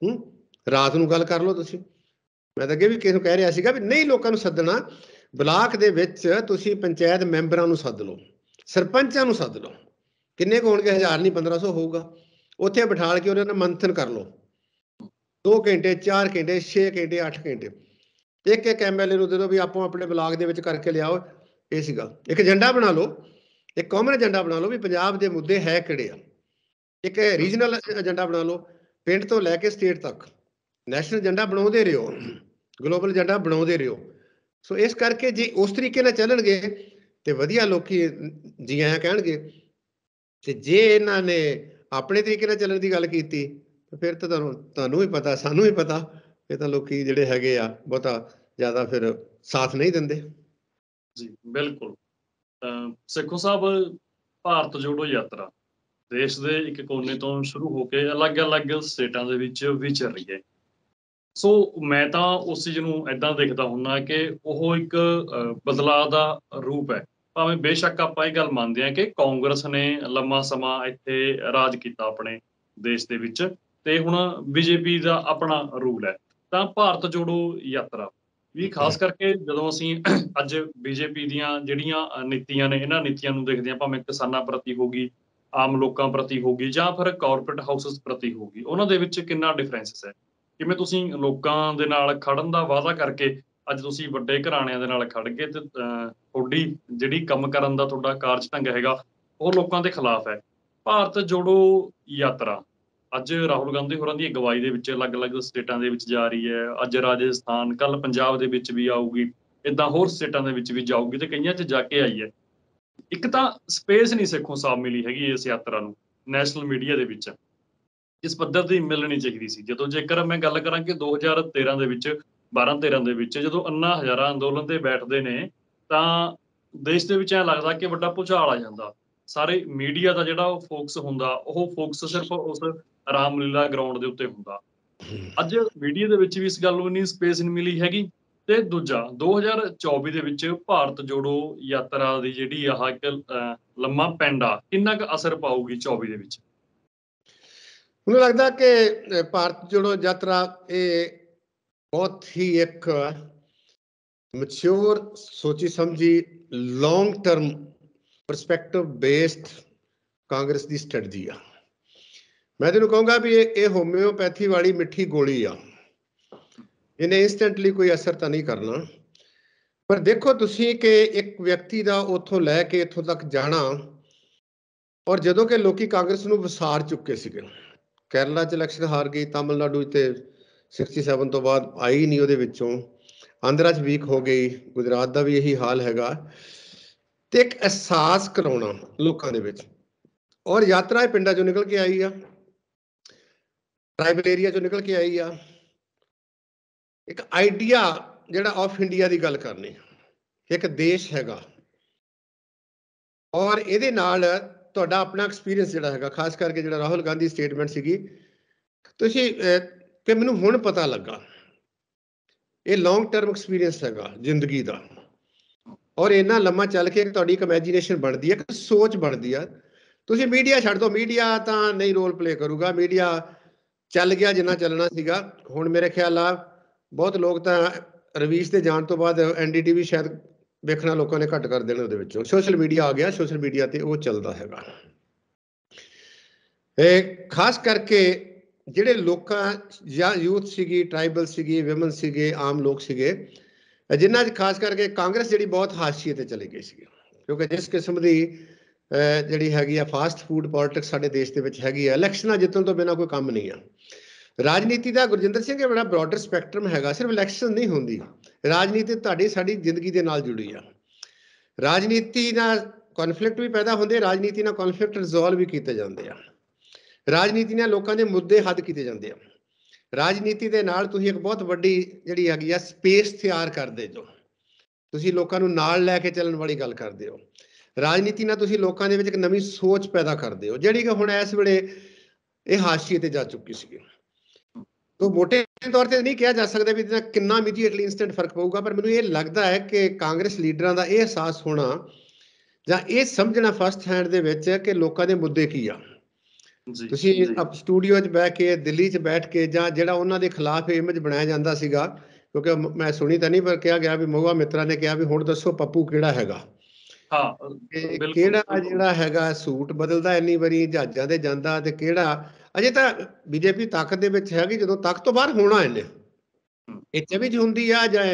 ਹੂੰ ਰਾਤ ਨੂੰ ਗੱਲ ਕਰ ਲਓ ਤੁਸੀਂ ਮੈਂ ਤਾਂ ਅੱਗੇ ਵੀ ਕਿਸੇ ਨੂੰ ਕਹਿ ਰਿਹਾ ਸੀਗਾ ਵੀ ਨਹੀਂ ਲੋਕਾਂ ਨੂੰ ਸੱਦਣਾ ਬਲਾਕ ਦੇ ਵਿੱਚ ਤੁਸੀਂ ਪੰਚਾਇਤ ਮੈਂਬਰਾਂ ਨੂੰ ਸੱਦ ਲਓ ਸਰਪੰਚਾਂ ਨੂੰ ਸੱਦ ਲਓ ਕਿੰਨੇ ਕੋਣ ਹੋਣਗੇ 1000 ਨਹੀਂ 1500 ਹੋਊਗਾ ਉੱਥੇ ਬਿਠਾਲ ਕੇ ਉਹਨਾਂ ਨਾਲ ਮੰਥਨ ਕਰ ਲਓ 2 ਘੰਟੇ 4 ਘੰਟੇ 6 ਘੰਟੇ 8 ਘੰਟੇ ਇੱਕ ਇੱਕ ਐਮਐਲਏ ਨੂੰ ਦੇ ਦਿਓ ਵੀ ਆਪੋ ਆਪਣੇ ਬਲਾਕ ਦੇ ਵਿੱਚ ਕਰਕੇ ਲਿਆਓ ਇਹ ਸੀਗਾ ਇੱਕ ਏਜੰਡਾ ਬਣਾ ਲਓ ਇੱਕ ਕਾਮਨ ਏਜੰਡਾ ਬਣਾ ਲਓ ਵੀ ਪੰਜਾਬ ਦੇ ਮੁੱਦੇ ਹੈ ਕਿਹੜੇ ਆ ਇੱਕ ਰੀਜਨਲ ਏਜੰਡਾ ਬਣਾ ਲਓ ਪਿੰਡ ਤੋਂ ਲੈ ਕੇ ਸਟੇਟ ਤੱਕ ਨੈਸ਼ਨਲ ਏਜੰਡਾ ਬਣਾਉਂਦੇ ਰਹੋ ਗਲੋਬਲ ਏਜੰਡਾ ਬਣਾਉਂਦੇ ਰਹੋ ਸੋ ਇਸ ਕਰਕੇ ਜੇ ਉਸ ਤਰੀਕੇ ਨਾਲ ਚੱਲਣਗੇ ਤੇ ਵਧੀਆ ਲੋਕੀ ਜੀ ਆਇਆਂ ਕਹਿਣਗੇ ਤੇ ਜੇ ਇਹਨਾਂ ਨੇ ਆਪਣੇ ਤਰੀਕੇ ਨਾਲ ਚੱਲਣ ਦੀ ਗੱਲ ਕੀਤੀ ਤਾਂ ਫਿਰ ਤਾਂ ਤੁਹਾਨੂੰ ਤੁਹਾਨੂੰ ਵੀ ਪਤਾ ਸਾਨੂੰ ਵੀ ਪਤਾ ਇਹ ਤਾਂ ਲੋਕੀ ਜਿਹੜੇ ਹੈਗੇ ਆ ਬਹੁਤਾ ਜ਼ਿਆਦਾ ਫਿਰ ਸਾਥ ਨਹੀਂ ਦਿੰਦੇ ਜੀ ਬਿਲਕੁਲ ਸਿੱਖੋ ਸਾਹਿਬ ਭਾਰਤ ਜੋੜੋ ਯਾਤਰਾ ਦੇਸ਼ ਦੇ ਇੱਕ ਕੋਨੇ ਤੋਂ ਸ਼ੁਰੂ ਹੋ ਕੇ ਅਲੱਗ-ਅਲੱਗ ਸਟੇਟਾਂ ਦੇ ਵਿੱਚ ਵਿਚਰ ਰਹੀ ਹੈ ਸੋ ਮੈਂ ਤਾਂ ਉਸ ਚੀਜ਼ ਨੂੰ ਐਦਾਂ ਦੇਖਦਾ ਹੁੰਨਾ ਕਿ ਉਹ ਇੱਕ ਬਦਲਾਅ ਦਾ ਰੂਪ ਹੈ ਭਾਵੇਂ ਬੇਸ਼ੱਕ ਆਪਾਂ ਇਹ ਗੱਲ ਮੰਨਦੇ ਆ ਕਿ ਕਾਂਗਰਸ ਨੇ ਲੰਮਾ ਸਮਾਂ ਇੱਥੇ ਰਾਜ ਕੀਤਾ ਆਪਣੇ ਦੇਸ਼ ਦੇ ਵਿੱਚ ਤੇ ਹੁਣ ਬੀਜੇਪੀ ਦਾ ਆਪਣਾ ਰੂਲ ਹੈ ਤਾਂ ਭਾਰਤ ਜੋੜੋ ਯਾਤਰਾ ਵੀ ਖਾਸ ਕਰਕੇ ਜਦੋਂ ਅਸੀਂ ਅੱਜ ਬੀਜੇਪੀ ਦੀਆਂ ਜਿਹੜੀਆਂ ਨੀਤੀਆਂ ਨੇ ਇਹਨਾਂ ਨੀਤੀਆਂ ਨੂੰ ਦੇਖਦੇ ਆਂ ਭਾਵੇਂ ਕਿਸਾਨਾਂ ਪ੍ਰਤੀ ਹੋਗੀ ਆਮ ਲੋਕਾਂ ਪ੍ਰਤੀ ਹੋਗੀ ਜਾਂ ਫਿਰ ਕਾਰਪੋਰੇਟ ਹਾਊਸਸ ਪ੍ਰਤੀ ਹੋਗੀ ਉਹਨਾਂ ਦੇ ਵਿੱਚ ਕਿੰਨਾ ਡਿਫਰੈਂਸਸ ਹੈ ਕਿਵੇਂ ਤੁਸੀਂ ਲੋਕਾਂ ਦੇ ਨਾਲ ਖੜਨ ਦਾ ਵਾਅਦਾ ਕਰਕੇ ਅੱਜ ਤੁਸੀਂ ਵੱਡੇ ਘਰਾਣਿਆਂ ਦੇ ਨਾਲ ਖੜ ਗਏ ਤੇ ਥੋੜੀ ਜਿਹੜੀ ਕੰਮ ਕਰਨ ਦਾ ਤੁਹਾਡਾ ਕਾਰਜ ਢੰਗ ਹੈਗਾ ਉਹ ਲੋਕਾਂ ਦੇ ਖਿਲਾਫ ਹੈ ਭਾਰਤ ਜੋੜੋ ਯਾਤਰਾ ਅੱਜ ਰਾਹੁਲ ਗਾਂਧੀ ਹੋਰਾਂ ਦੀ ਅਗਵਾਈ ਦੇ ਵਿੱਚ ਅਲੱਗ-ਅਲੱਗ ਸਟੇਟਾਂ ਦੇ ਵਿੱਚ ਜਾ ਰਹੀ ਹੈ ਅੱਜ ਰਾਜਸਥਾਨ ਕੱਲ ਪੰਜਾਬ ਦੇ ਵਿੱਚ ਵੀ ਆਊਗੀ ਇਦਾਂ ਹੋਰ ਸਟੇਟਾਂ ਦੇ ਵਿੱਚ ਵੀ ਜਾਊਗੀ ਤੇ ਕਈਆਂ 'ਚ ਜਾ ਕੇ ਆਈ ਹੈ ਇੱਕ ਤਾਂ ਸਪੇਸ ਨਹੀਂ ਸਿੱਖੋਂ ਸਾਬ ਮਿਲੀ ਹੈਗੀ ਇਸ ਯਾਤਰਾ ਨੂੰ ਨੈਸ਼ਨਲ ਮੀਡੀਆ ਦੇ ਵਿੱਚ ਇਸ ਪੱਧਰ ਦੀ ਮਿਲਣੀ ਚਾਹੀਦੀ ਸੀ ਜਦੋਂ ਜੇਕਰ ਮੈਂ ਗੱਲ ਕਰਾਂ ਕਿ 2013 ਦੇ ਵਿੱਚ 12-13 ਦੇ ਵਿੱਚ ਜਦੋਂ ਅੰਨਾ ਹਜ਼ਾਰਾਂ ਅੰਦੋਲਨ ਤੇ ਬੈਠਦੇ ਨੇ ਤਾਂ ਦੇਸ਼ ਦੇ ਵਿੱਚ ਐ ਲੱਗਦਾ ਕਿ ਵੱਡਾ ਭੁਚਾਲ ਆ ਜਾਂਦਾ ਸਾਰੇ ਮੀਡੀਆ ਦਾ ਜਿਹੜਾ ਉਹ ਫੋਕਸ ਹੁੰਦਾ ਉਹ ਫੋਕਸ ਸਿਰਫ ਉਸ ਰਾਮਲੀਲਾ ਗਰਾਊਂਡ ਦੇ ਉੱਤੇ ਹੁੰਦਾ ਅੱਜ ਮੀਡੀਆ ਦੇ ਵਿੱਚ ਵੀ ਇਸ ਗੱਲ ਨੂੰ ਨਹੀਂ ਸਪੇਸ ਨਹੀਂ ਮਿਲੀ ਹੈਗੀ ਤੇ ਦੂਜਾ 2024 ਦੇ ਵਿੱਚ ਭਾਰਤ ਜੋੜੋ ਯਾਤਰਾ ਦੀ ਜਿਹੜੀ ਆਹ ਇੱਕ ਲੰਮਾ ਪੈਂਡਾ ਕਿੰਨਾ ਕੁ ਅਸਰ ਪਾਊਗੀ 24 ਦੇ ਵਿੱਚ ਮੈਨੂੰ ਲੱਗਦਾ ਕਿ ਭਾਰਤ ਜਿਹੜਾ ਯਾਤਰਾ ਇਹ ਬਹੁਤ ਹੀ ਇੱਕ ਮੈਚੁਰ ਸੋਚੀ ਸਮਝੀ long term perspective based Congress ਦੀ ਸਟ੍ਰੈਟਜੀ ਆ ਮੈਂ ਤੈਨੂੰ ਕਹੂੰਗਾ ਵੀ ਇਹ ਇਹ ਹੋਮਿਓਪੈਥੀ ਵਾਲੀ ਮਿੱਠੀ ਗੋਲੀ ਆ ਇਹਨੇ ਇਨਸਟੈਂਟਲੀ ਕੋਈ ਅਸਰ ਤਾਂ ਨਹੀਂ ਕਰਨਾ ਪਰ ਦੇਖੋ ਤੁਸੀਂ ਕਿ ਇੱਕ ਵਿਅਕਤੀ ਦਾ ਉੱਥੋਂ ਲੈ ਕੇ ਇੱਥੋਂ ਤੱਕ ਜਾਣਾ ਔਰ ਜਦੋਂ ਕਿ ਲੋਕੀ ਕਾਂਗਰਸ ਨੂੰ ਵਿਸਾਰ ਚੁੱਕੇ ਸੀਗੇ ਕੇਰਲਾ 'ਚ ਇਲੈਕਸ਼ਨ ਹਾਰ ਗਈ ਤਾਮਿਲਨਾਡੂ ਤੇ 67 ਤੋਂ ਬਾਅਦ ਆਈ ਨਹੀਂ ਉਹਦੇ ਵਿੱਚੋਂ ਆਂਧਰਾ 'ਚ ਵੀਕ ਹੋ ਗਈ ਗੁਜਰਾਤ ਦਾ ਵੀ ਇਹੀ ਹਾਲ ਹੈਗਾ ਤੇ ਇੱਕ ਅਹਿਸਾਸ ਕਰਾਉਣਾ ਲੋਕਾਂ ਦੇ ਵਿੱਚ ਔਰ ਯਾਤਰਾ ਇਹ ਪਿੰਡਾਂ 'ਚੋਂ ਨਿਕਲ ਕੇ ਆਈ ਆ ਟ੍ਰਾਈਬਲ ਏਰੀਆ 'ਚੋਂ ਨਿਕਲ ਕੇ ਆਈ ਆ ਇੱਕ ਆਈਡੀਆ ਜਿਹੜਾ ਆਫ ਇੰਡੀਆ ਦੀ ਗੱਲ ਕਰਨੀ ਇੱਕ ਦੇਸ਼ ਹੈਗਾ ਔਰ ਇਹਦੇ ਨਾਲ ਤੁਹਾਡਾ ਆਪਣਾ ਐਕਸਪੀਰੀਅੰਸ ਜਿਹੜਾ ਹੈਗਾ ਖਾਸ ਕਰਕੇ ਜਿਹੜਾ ਰਾਹੁਲ ਗਾਂਧੀ ਸਟੇਟਮੈਂਟ ਸੀਗੀ ਤੁਸੀਂ ਕਿ ਮੈਨੂੰ ਹੁਣ ਪਤਾ ਲੱਗਾ ਇਹ ਲੌਂਗ ਟਰਮ ਐਕਸਪੀਰੀਅੰਸ ਹੈਗਾ ਜ਼ਿੰਦਗੀ ਦਾ ਔਰ ਇੰਨਾ ਲੰਮਾ ਚੱਲ ਕੇ ਤੁਹਾਡੀ ਇਮੇਜਿਨੇਸ਼ਨ ਬਣਦੀ ਹੈ ਕਿ ਸੋਚ ਬਣਦੀ ਆ ਤੁਸੀਂ ਮੀਡੀਆ ਛੱਡ ਦਿਓ ਮੀਡੀਆ ਤਾਂ ਨਹੀਂ ਰੋਲ ਪਲੇ ਕਰੂਗਾ ਮੀਡੀਆ ਚੱਲ ਗਿਆ ਜਿੰਨਾ ਚੱਲਣਾ ਸੀਗਾ ਹੁਣ ਮੇਰੇ ਖਿਆਲ ਆ ਬਹੁਤ ਲੋਕ ਤਾਂ ਰਵੀਸ਼ ਦੇ ਜਾਣ ਤੋਂ ਬਾਅਦ ਐਨਡੀਟੀਵੀ ਸ਼ਾਇਦ ਵੇਖਣਾ ਲੋਕਾਂ ਨੇ ਘੱਟ ਕਰ ਦੇਣ ਉਹਦੇ ਵਿੱਚੋਂ ਸੋਸ਼ਲ ਮੀਡੀਆ ਆ ਗਿਆ ਸੋਸ਼ਲ ਮੀਡੀਆ ਤੇ ਉਹ ਚੱਲਦਾ ਹੈਗਾ ਇਹ ਖਾਸ ਕਰਕੇ ਜਿਹੜੇ ਲੋਕਾਂ ਜਾਂ ਯੂਥ ਸੀਗੀ ਟ੍ਰਾਈਬਲ ਸੀਗੀ ਔਮਨ ਸੀਗੇ ਆਮ ਲੋਕ ਸੀਗੇ ਜਿਨ੍ਹਾਂ 'ਚ ਖਾਸ ਕਰਕੇ ਕਾਂਗਰਸ ਜਿਹੜੀ ਬਹੁਤ ਹਾਸ਼ੀਏ ਤੇ ਚਲੀ ਗਈ ਸੀ ਕਿਉਂਕਿ ਜਿਸ ਕਿਸਮ ਦੀ ਜਿਹੜੀ ਹੈਗੀ ਆ ਫਾਸਟ ਫੂਡ ਪੋਲਿਟਿਕਸ ਸਾਡੇ ਦੇਸ਼ ਦੇ ਵਿੱਚ ਹੈਗੀ ਆ ਇਲੈਕਸ਼ਨਾਂ ਜਿੱਤਣ ਤੋਂ ਬਿਨਾ ਕੋਈ ਕੰਮ ਨਹੀਂ ਆ ਰਾਜਨੀਤੀ ਦਾ ਗੁਰਜਿੰਦਰ ਸਿੰਘ ਇਹ ਬੜਾ ਬ੍ਰੌਡਰ ਸਪੈਕਟਰਮ ਹੈਗਾ ਸਿਰਫ ਇਲੈਕਸ਼ਨ ਨਹੀਂ ਹੁੰਦੀ ਰਾਜਨੀਤੀ ਤੁਹਾਡੀ ਸਾਡੀ ਜ਼ਿੰਦਗੀ ਦੇ ਨਾਲ ਜੁੜੀ ਆ ਰਾਜਨੀਤੀ ਨਾਲ ਕਨਫਲਿਕਟ ਵੀ ਪੈਦਾ ਹੁੰਦੇ ਰਾਜਨੀਤੀ ਨਾਲ ਕਨਫਲਿਕਟ ਰਿਜ਼ੋਲਵ ਵੀ ਕੀਤੇ ਜਾਂਦੇ ਆ ਰਾਜਨੀਤੀ ਨਾਲ ਲੋਕਾਂ ਦੇ ਮੁੱਦੇ ਹੱਦ ਕੀਤੇ ਜਾਂਦੇ ਆ ਰਾਜਨੀਤੀ ਦੇ ਨਾਲ ਤੁਸੀਂ ਇੱਕ ਬਹੁਤ ਵੱਡੀ ਜਿਹੜੀ ਹੈਗੀ ਆ ਸਪੇਸ ਤਿਆਰ ਕਰਦੇ ਜੋ ਤੁਸੀਂ ਲੋਕਾਂ ਨੂੰ ਨਾਲ ਲੈ ਕੇ ਚੱਲਣ ਵਾਲੀ ਗੱਲ ਕਰਦੇ ਹੋ ਰਾਜਨੀਤੀ ਨਾਲ ਤੁਸੀਂ ਲੋਕਾਂ ਦੇ ਵਿੱਚ ਇੱਕ ਨਵੀਂ ਸੋਚ ਪੈਦਾ ਕਰਦੇ ਹੋ ਜਿਹੜੀ ਕਿ ਹੁਣ ਇਸ ਵੇਲੇ ਇਹ ਹਾਸ਼ੀਏ ਤੇ ਜਾ ਚੁੱਕੀ ਸੀ ਤੋਂ ਮੋਟੇ ਸਿੱਧੇ ਤੌਰ ਤੇ ਨਹੀਂ ਕਿਹਾ ਜਾ ਸਕਦਾ ਵੀ ਇਹਦਾ ਕਿੰਨਾ ਇਮੀਡੀਏਟਲੀ ਇਨਸਟੈਂਟ ਫਰਕ ਪਊਗਾ ਪਰ ਮੈਨੂੰ ਇਹ ਲੱਗਦਾ ਹੈ ਕਿ ਕਾਂਗਰਸ ਲੀਡਰਾਂ ਦਾ ਇਹ ਅਹਿਸਾਸ ਹੋਣਾ ਜਾਂ ਇਹ ਸਮਝਣਾ ਫਸਟ ਹੈਂਡ ਦੇ ਵਿੱਚ ਕਿ ਲੋਕਾਂ ਦੇ ਮੁੱਦੇ ਕੀ ਆ ਤੁਸੀਂ ਅਪ ਸਟੂਡੀਓ 'ਚ ਬੈ ਕੇ ਦਿੱਲੀ 'ਚ ਬੈਠ ਕੇ ਜਾਂ ਜਿਹੜਾ ਉਹਨਾਂ ਦੇ ਖਿਲਾਫ ਇਮੇਜ ਬਣਾਇਆ ਜਾਂਦਾ ਸੀਗਾ ਕਿਉਂਕਿ ਮੈਂ ਸੁਣੀ ਤਾਂ ਨਹੀਂ ਪਰ ਕਿਹਾ ਗਿਆ ਵੀ ਮੋਗਾ ਮਿੱਤਰਾ ਨੇ ਕਿਹਾ ਵੀ ਹੁਣ ਦੱਸੋ ਪੱਪੂ ਕਿਹੜਾ ਹੈਗਾ ਹਾਂ ਕਿਹੜਾ ਜਿਹੜਾ ਹੈਗਾ ਸੂਟ ਬਦਲਦਾ ਇੰਨੀ ਵਾਰੀ ਜਹਾਜ਼ਾਂ ਦੇ ਜਾਂਦਾ ਤੇ ਕਿਹੜਾ ਅਜੇ ਤਾਂ ਬੀਜੇਪੀ ਤਾਕਤ ਦੇ ਵਿੱਚ ਹੈਗੀ ਜਦੋਂ ਤਾਕਤ ਤੋਂ ਬਾਹਰ ਹੋਣਾ ਇਹਨੇ ਇੱਥੇ ਵੀ ਜੀ ਹੁੰਦੀ ਆ ਜਾਂ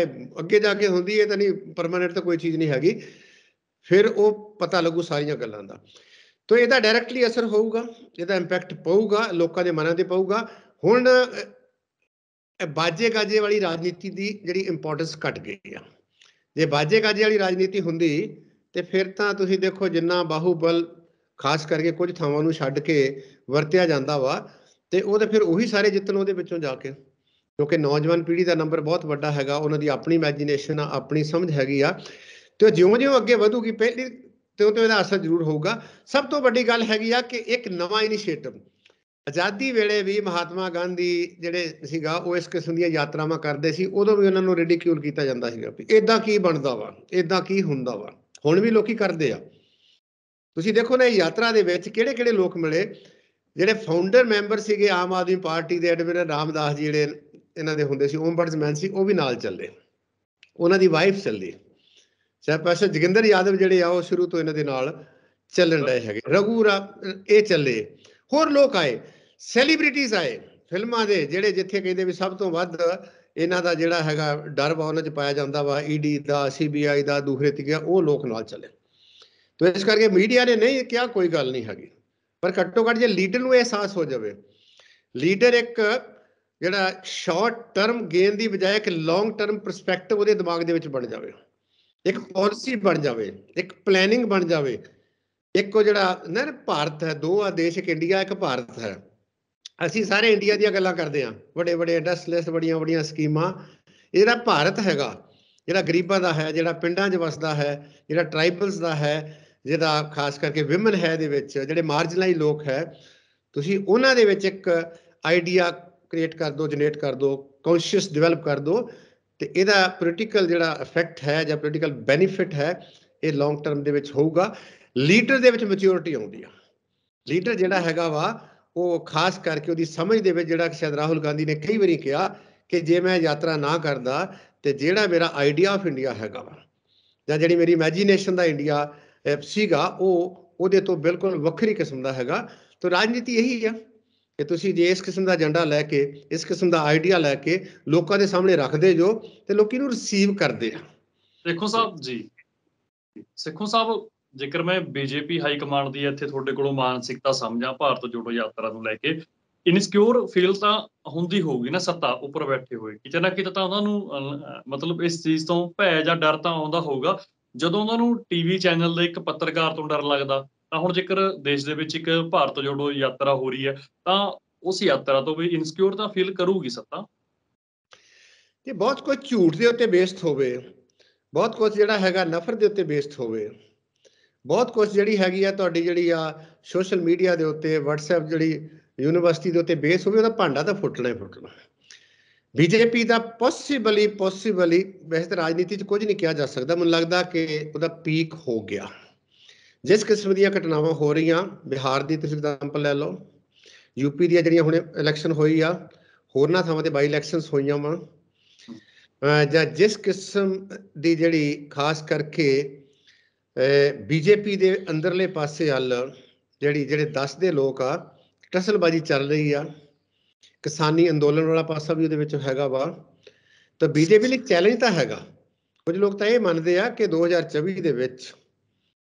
ਅੱਗੇ ਜਾ ਕੇ ਹੁੰਦੀ ਹੈ ਤਾਂ ਨਹੀਂ ਪਰਮਨੈਂਟ ਤਾਂ ਕੋਈ ਚੀਜ਼ ਨਹੀਂ ਹੈਗੀ ਫਿਰ ਉਹ ਪਤਾ ਲੱਗੂ ਸਾਰੀਆਂ ਗੱਲਾਂ ਦਾ ਤੋ ਇਹਦਾ ਡਾਇਰੈਕਟਲੀ ਅਸਰ ਹੋਊਗਾ ਇਹਦਾ ਇੰਪੈਕਟ ਪਊਗਾ ਲੋਕਾਂ ਦੇ ਮਨਾਂ ਤੇ ਪਊਗਾ ਹੁਣ ਬਾਜੇ ਗਾਜੇ ਵਾਲੀ ਰਾਜਨੀਤੀ ਦੀ ਜਿਹੜੀ ਇੰਪੋਰਟੈਂਸ ਘਟ ਗਈ ਆ ਜੇ ਬਾਜੇ ਗਾਜੇ ਵਾਲੀ ਰਾਜਨੀਤੀ ਹੁੰਦੀ ਤੇ ਫਿਰ ਤਾਂ ਤੁਸੀਂ ਦੇਖੋ ਜਿੰਨਾ ਬਾਹੂਬਲ ਖਾਸ ਕਰਕੇ ਕੁਝ ਥਾਵਾਂ ਨੂੰ ਛੱਡ ਕੇ ਵਰਤਿਆ ਜਾਂਦਾ ਵਾ ਤੇ ਉਹ ਤੇ ਫਿਰ ਉਹੀ ਸਾਰੇ ਜਿੱਤਣ ਉਹਦੇ ਵਿੱਚੋਂ ਜਾ ਕੇ ਕਿਉਂਕਿ ਨੌਜਵਾਨ ਪੀੜ੍ਹੀ ਦਾ ਨੰਬਰ ਬਹੁਤ ਵੱਡਾ ਹੈਗਾ ਉਹਨਾਂ ਦੀ ਆਪਣੀ ਇਮੇਜਿਨੇਸ਼ਨ ਆ ਆਪਣੀ ਸਮਝ ਹੈਗੀ ਆ ਤੇ ਜਿਉਂ-ਜਿਉਂ ਅੱਗੇ ਵਧੂਗੀ ਪਹਿਲੀ ਤੇ ਉਹ ਤੇ ਇਹਦਾ ਅਸਰ ਜ਼ਰੂਰ ਹੋਊਗਾ ਸਭ ਤੋਂ ਵੱਡੀ ਗੱਲ ਹੈਗੀ ਆ ਕਿ ਇੱਕ ਨਵਾਂ ਇਨੀਸ਼ੀਏਟਿਵ ਆਜ਼ਾਦੀ ਵੇਲੇ ਵੀ ਮਹਾਤਮਾ ਗਾਂਧੀ ਜਿਹੜੇ ਸੀਗਾ ਉਹ ਇਸ ਕਿਸਮ ਦੀਆਂ ਯਾਤਰਾਵਾਂ ਕਰਦੇ ਸੀ ਉਦੋਂ ਵੀ ਉਹਨਾਂ ਨੂੰ ਰੈਡੀਕਿਊਲ ਕੀਤਾ ਜਾਂਦਾ ਸੀਗਾ ਵੀ ਇਦਾਂ ਕੀ ਬਣਦਾ ਵਾ ਇਦਾਂ ਕੀ ਹੁੰਦਾ ਵਾ ਹੁਣ ਵੀ ਲੋਕੀ ਕਰਦੇ ਆ ਤੁਸੀਂ ਦੇਖੋ ਨਾ ਯਾਤਰਾ ਦੇ ਵਿੱਚ ਕਿਹੜੇ ਕਿਹੜੇ ਲੋਕ ਮਿਲੇ ਜਿਹੜੇ ਫਾਊਂਡਰ ਮੈਂਬਰ ਸੀਗੇ ਆਮ ਆਦਮੀ ਪਾਰਟੀ ਦੇ ਐਡਮਿਨ ਰਾਮਦਾਸ ਜਿਹੜੇ ਇਹਨਾਂ ਦੇ ਹੁੰਦੇ ਸੀ ਮੈਨ ਸੀ ਉਹ ਵੀ ਨਾਲ ਚੱਲੇ ਉਹਨਾਂ ਦੀ ਵਾਈਫ ਚੱਲੀ ਸਹਿ ਪਾਸ਼ਾ ਜਗਿੰਦਰ ਯਾਦਵ ਜਿਹੜੇ ਆ ਉਹ ਸ਼ੁਰੂ ਤੋਂ ਇਹਨਾਂ ਦੇ ਨਾਲ ਚੱਲਣ ਰਹੇ ਹੈਗੇ ਰਾ ਇਹ ਚੱਲੇ ਹੋਰ ਲੋਕ ਆਏ ਸੈਲੀਬ੍ਰਿਟੀਜ਼ ਆਏ ਫਿਲਮਾਂ ਦੇ ਜਿਹੜੇ ਜਿੱਥੇ ਕਹਿੰਦੇ ਵੀ ਸਭ ਤੋਂ ਵੱਧ ਇਹਨਾਂ ਦਾ ਜਿਹੜਾ ਹੈਗਾ ਡਰ ਵਾ ਉਹਨਾਂ 'ਚ ਪਾਇਆ ਜਾਂਦਾ ਵਾ ਈਡੀ e ਦਾ ਸੀਬੀਆਈ ਦਾ ਦੂਹਰੇ ਤੀਜਾ ਉਹ ਲੋਕ ਨਾਲ ਚੱਲੇ ਤੋ ਇਸ ਕਰਕੇ ਮੀਡੀਆ ਨੇ ਨਹੀਂ ਕਿਹਾ ਕੋਈ ਗੱਲ ਨਹੀਂ ਹੈਗੀ ਪਰ ਘੱਟੋ ਘੱਟ ਜੇ ਲੀਡਰ ਨੂੰ ਅਹਿਸਾਸ ਹੋ ਜਾਵੇ ਲੀਡਰ ਇੱਕ ਜਿਹੜਾ ਸ਼ਾਰਟ ਟਰਮ ਗੇਨ ਦੀ ਬਜਾਏ ਇੱਕ ਲੌਂਗ ਟਰਮ ਪਰਸਪੈਕਟਿਵ ਉਹਦੇ ਦਿਮਾਗ ਦੇ ਵਿੱਚ ਬਣ ਜਾਵੇ ਇੱਕ ਪਾਲਿਸੀ ਬਣ ਜਾਵੇ ਇੱਕ ਪਲੈਨਿੰਗ ਬਣ ਜਾਵੇ ਇੱਕ ਉਹ ਜਿਹੜਾ ਨਾ ਭਾਰਤ ਹੈ ਦੋ ਆ ਦੇਸ਼ ਇੱਕ ਇੰਡੀਆ ਇੱਕ ਭਾਰਤ ਹੈ ਅਸੀਂ ਸਾਰੇ ਇੰਡੀਆ ਦੀਆਂ ਗੱਲਾਂ ਕਰਦੇ ਆ ਵੱਡੇ ਵੱਡੇ ਇੰਡਸਟਰੀਸ ਬੜੀਆਂ ਬੜੀਆਂ ਸਕੀਮਾਂ ਜਿਹੜਾ ਭਾਰਤ ਹੈਗਾ ਜਿਹੜਾ ਗਰੀਬਾਂ ਦਾ ਹੈ ਜਿਹੜਾ ਪਿੰਡਾਂ 'ਚ ਵਸਦਾ ਹੈ ਜਿਹੜਾ ਟ੍ਰਾਈਬਲਸ ਦਾ ਹੈ ਜਿਹਦਾ ਖਾਸ ਕਰਕੇ ਵਿਮਨ ਹੈ ਦੇ ਵਿੱਚ ਜਿਹੜੇ ਮਾਰਜਨਲਾਈ ਲੋਕ ਹੈ ਤੁਸੀਂ ਉਹਨਾਂ ਦੇ ਵਿੱਚ ਇੱਕ ਆਈਡੀਆ ਕ੍ਰੀਏਟ ਕਰ ਦੋ ਜਨਰੇਟ ਕਰ ਦੋ ਕੌਨਸ਼ੀਅਸ ਡਿਵੈਲਪ ਕਰ ਦੋ ਤੇ ਇਹਦਾ ਪੋਲੀਟੀਕਲ ਜਿਹੜਾ ਇਫੈਕਟ ਹੈ ਜਾਂ ਪੋਲੀਟੀਕਲ ਬੈਨੀਫਿਟ ਹੈ ਇਹ ਲੌਂਗ ਟਰਮ ਦੇ ਵਿੱਚ ਹੋਊਗਾ ਲੀਡਰ ਦੇ ਵਿੱਚ ਮੈਚਿਓਰਿਟੀ ਆਉਂਦੀ ਆ ਲੀਡਰ ਜਿਹੜਾ ਹੈਗਾ ਵਾ ਉਹ ਖਾਸ ਕਰਕੇ ਉਹਦੀ ਸਮਝ ਦੇ ਵਿੱਚ ਜਿਹੜਾ ਸ਼ਾਇਦ ਰਾਹੁਲ ਗਾਂਧੀ ਨੇ ਕਈ ਵਾਰੀ ਕਿਹਾ ਕਿ ਜੇ ਮੈਂ ਯਾਤਰਾ ਨਾ ਕਰਦਾ ਤੇ ਜਿਹੜਾ ਮੇਰਾ ਆਈਡੀਆ ਆਫ ਇੰਡੀਆ ਹੈਗਾ ਵਾ ਜਾਂ ਜਿਹੜੀ ਮੇਰੀ ਇਮੇਜਿਨੇਸ਼ਨ ਦਾ ਇੰਡੀਆ ਸੀਗਾ ਉਹ ਉਹਦੇ ਤੋਂ ਬਿਲਕੁਲ ਵੱਖਰੀ ਕਿਸਮ ਦਾ ਹੈਗਾ ਤਾਂ ਰਾਜਨੀਤੀ ਇਹੀ ਆ ਕਿ ਤੁਸੀਂ ਜੇ ਇਸ ਕਿਸਮ ਦਾ ਏਜੰਡਾ ਲੈ ਕੇ ਇਸ ਕਿਸਮ ਦਾ ਆਈਡੀਆ ਲੈ ਕੇ ਲੋਕਾਂ ਦੇ ਸਾਹਮਣੇ ਰੱਖਦੇ ਜੋ ਤੇ ਲੋਕੀ ਨੂੰ ਰਿਸੀਵ ਕਰਦੇ ਆ ਦੇਖੋ ਸਾਹਿਬ ਜੀ ਸਿੱਖੋ ਸਾਹਿਬ ਜੇਕਰ ਮੈਂ ਬੀਜੇਪੀ ਹਾਈ ਕਮਾਂਡ ਦੀ ਇੱਥੇ ਤੁਹਾਡੇ ਕੋਲੋਂ ਮਾਨਸਿਕਤਾ ਸਮਝਾਂ ਭਾਰਤ ਜੋੜੋ ਯਾਤਰਾ ਨੂੰ ਲੈ ਕੇ ਇਨਸਿਕਿਉਰ ਫੀਲ ਤਾਂ ਹੁੰਦੀ ਹੋਊਗੀ ਨਾ ਸੱਤਾ ਉੱਪਰ ਬੈਠੇ ਹੋਏ ਕਿਤੇ ਨਾ ਕਿਤੇ ਤਾਂ ਉਹਨਾਂ ਨੂੰ ਮਤਲਬ ਇਸ ਚੀਜ਼ ਤੋਂ ਭੈ ਜਾਂ ਡਰ ਤਾਂ ਆਉਂਦਾ ਹੋਊਗਾ ਜਦੋਂ ਉਹਨਾਂ ਨੂੰ ਟੀਵੀ ਚੈਨਲ ਦੇ ਇੱਕ ਪੱਤਰਕਾਰ ਤੋਂ ਡਰ ਲੱਗਦਾ ਤਾਂ ਹੁਣ ਜੇਕਰ ਦੇਸ਼ ਦੇ ਵਿੱਚ ਇੱਕ ਭਾਰਤ ਜੋੜੋ ਯਾਤਰਾ ਹੋ ਰਹੀ ਹੈ ਤਾਂ ਉਸ ਯਾਤਰਾ ਤੋਂ ਵੀ ਇਨਸਿਕਿਉਰ ਤਾਂ ਫੀਲ ਕਰੂਗੀ ਸੱਤਾ ਤੇ ਬਹੁਤ ਕੁਝ ਝੂਠ ਦੇ ਉੱਤੇ ਬੇਸਡ ਹੋਵੇ ਬਹੁਤ ਕੁਝ ਜਿਹੜਾ ਹੈਗਾ ਨਫ਼ਰਤ ਦੇ ਉੱਤੇ ਬੇਸਡ ਹੋਵੇ ਬਹੁਤ ਕੁਝ ਜਿਹੜੀ ਹੈਗੀ ਆ ਤੁਹਾਡੀ ਜਿਹੜੀ ਆ ਸੋਸ਼ਲ ਮੀਡੀਆ ਦੇ ਉੱਤੇ WhatsApp ਜਿਹੜੀ ਯੂਨੀਵਰਸਿਟੀ ਦੇ ਉੱਤੇ ਬੇਸ ਹੋਵੇ ਉਹਦਾ ਭਾਂਡਾ ਤਾਂ ਫੁੱਟਣਾ ਹੀ ਫੁੱਟਣਾ ਹੈ ਬੀਜੇਪੀ ਦਾ ਪੋਸੀਬਲੀ ਪੋਸੀਬਲੀ ਵੈਸੇ ਤਾਂ ਰਾਜਨੀਤੀ 'ਚ ਕੁਝ ਨਹੀਂ ਕਿਹਾ ਜਾ ਸਕਦਾ ਮੈਨੂੰ ਲੱਗਦਾ ਕਿ ਉਹਦਾ ਪੀਕ ਹੋ ਗਿਆ ਜਿਸ ਕਿਸਮ ਦੀਆਂ ਘਟਨਾਵਾਂ ਹੋ ਰਹੀਆਂ ਬਿਹਾਰ ਦੀ ਤੁਸੀਂ ਐਗਜ਼ਾਮਪਲ ਲੈ ਲਓ ਯੂਪੀ ਦੀਆਂ ਜਿਹੜੀਆਂ ਹੁਣ ਇਲੈਕਸ਼ਨ ਹੋਈ ਆ ਹੋਰਨਾਂ ਥਾਵਾਂ ਤੇ ਬਾਈ ਇਲੈਕਸ਼ਨਸ ਹੋਈਆਂ ਵਾਂ ਜਾਂ ਜਿਸ ਕਿਸਮ ਦੀ ਜਿਹੜੀ ਖਾਸ ਕਰਕੇ ਬੀਜੇਪੀ ਦੇ ਅੰਦਰਲੇ ਪਾਸੇ ਹੱਲ ਜਿਹੜੀ ਜਿਹੜੇ 10 ਦੇ ਲੋਕ ਆ ਟਸਲਬਾਜੀ ਚੱਲ ਰਹੀ ਆ ਕਿਸਾਨੀ ਅੰਦੋਲਨ ਵਾਲਾ ਪਾਸਾ ਵੀ ਉਹਦੇ ਵਿੱਚ ਹੈਗਾ ਵਾ ਤਾਂ ਬੀਜੇਪੀ ਲਈ ਚੈਲੰਜ ਤਾਂ ਹੈਗਾ ਕੁਝ ਲੋਕ ਤਾਂ ਇਹ ਮੰਨਦੇ ਆ ਕਿ 2024 ਦੇ ਵਿੱਚ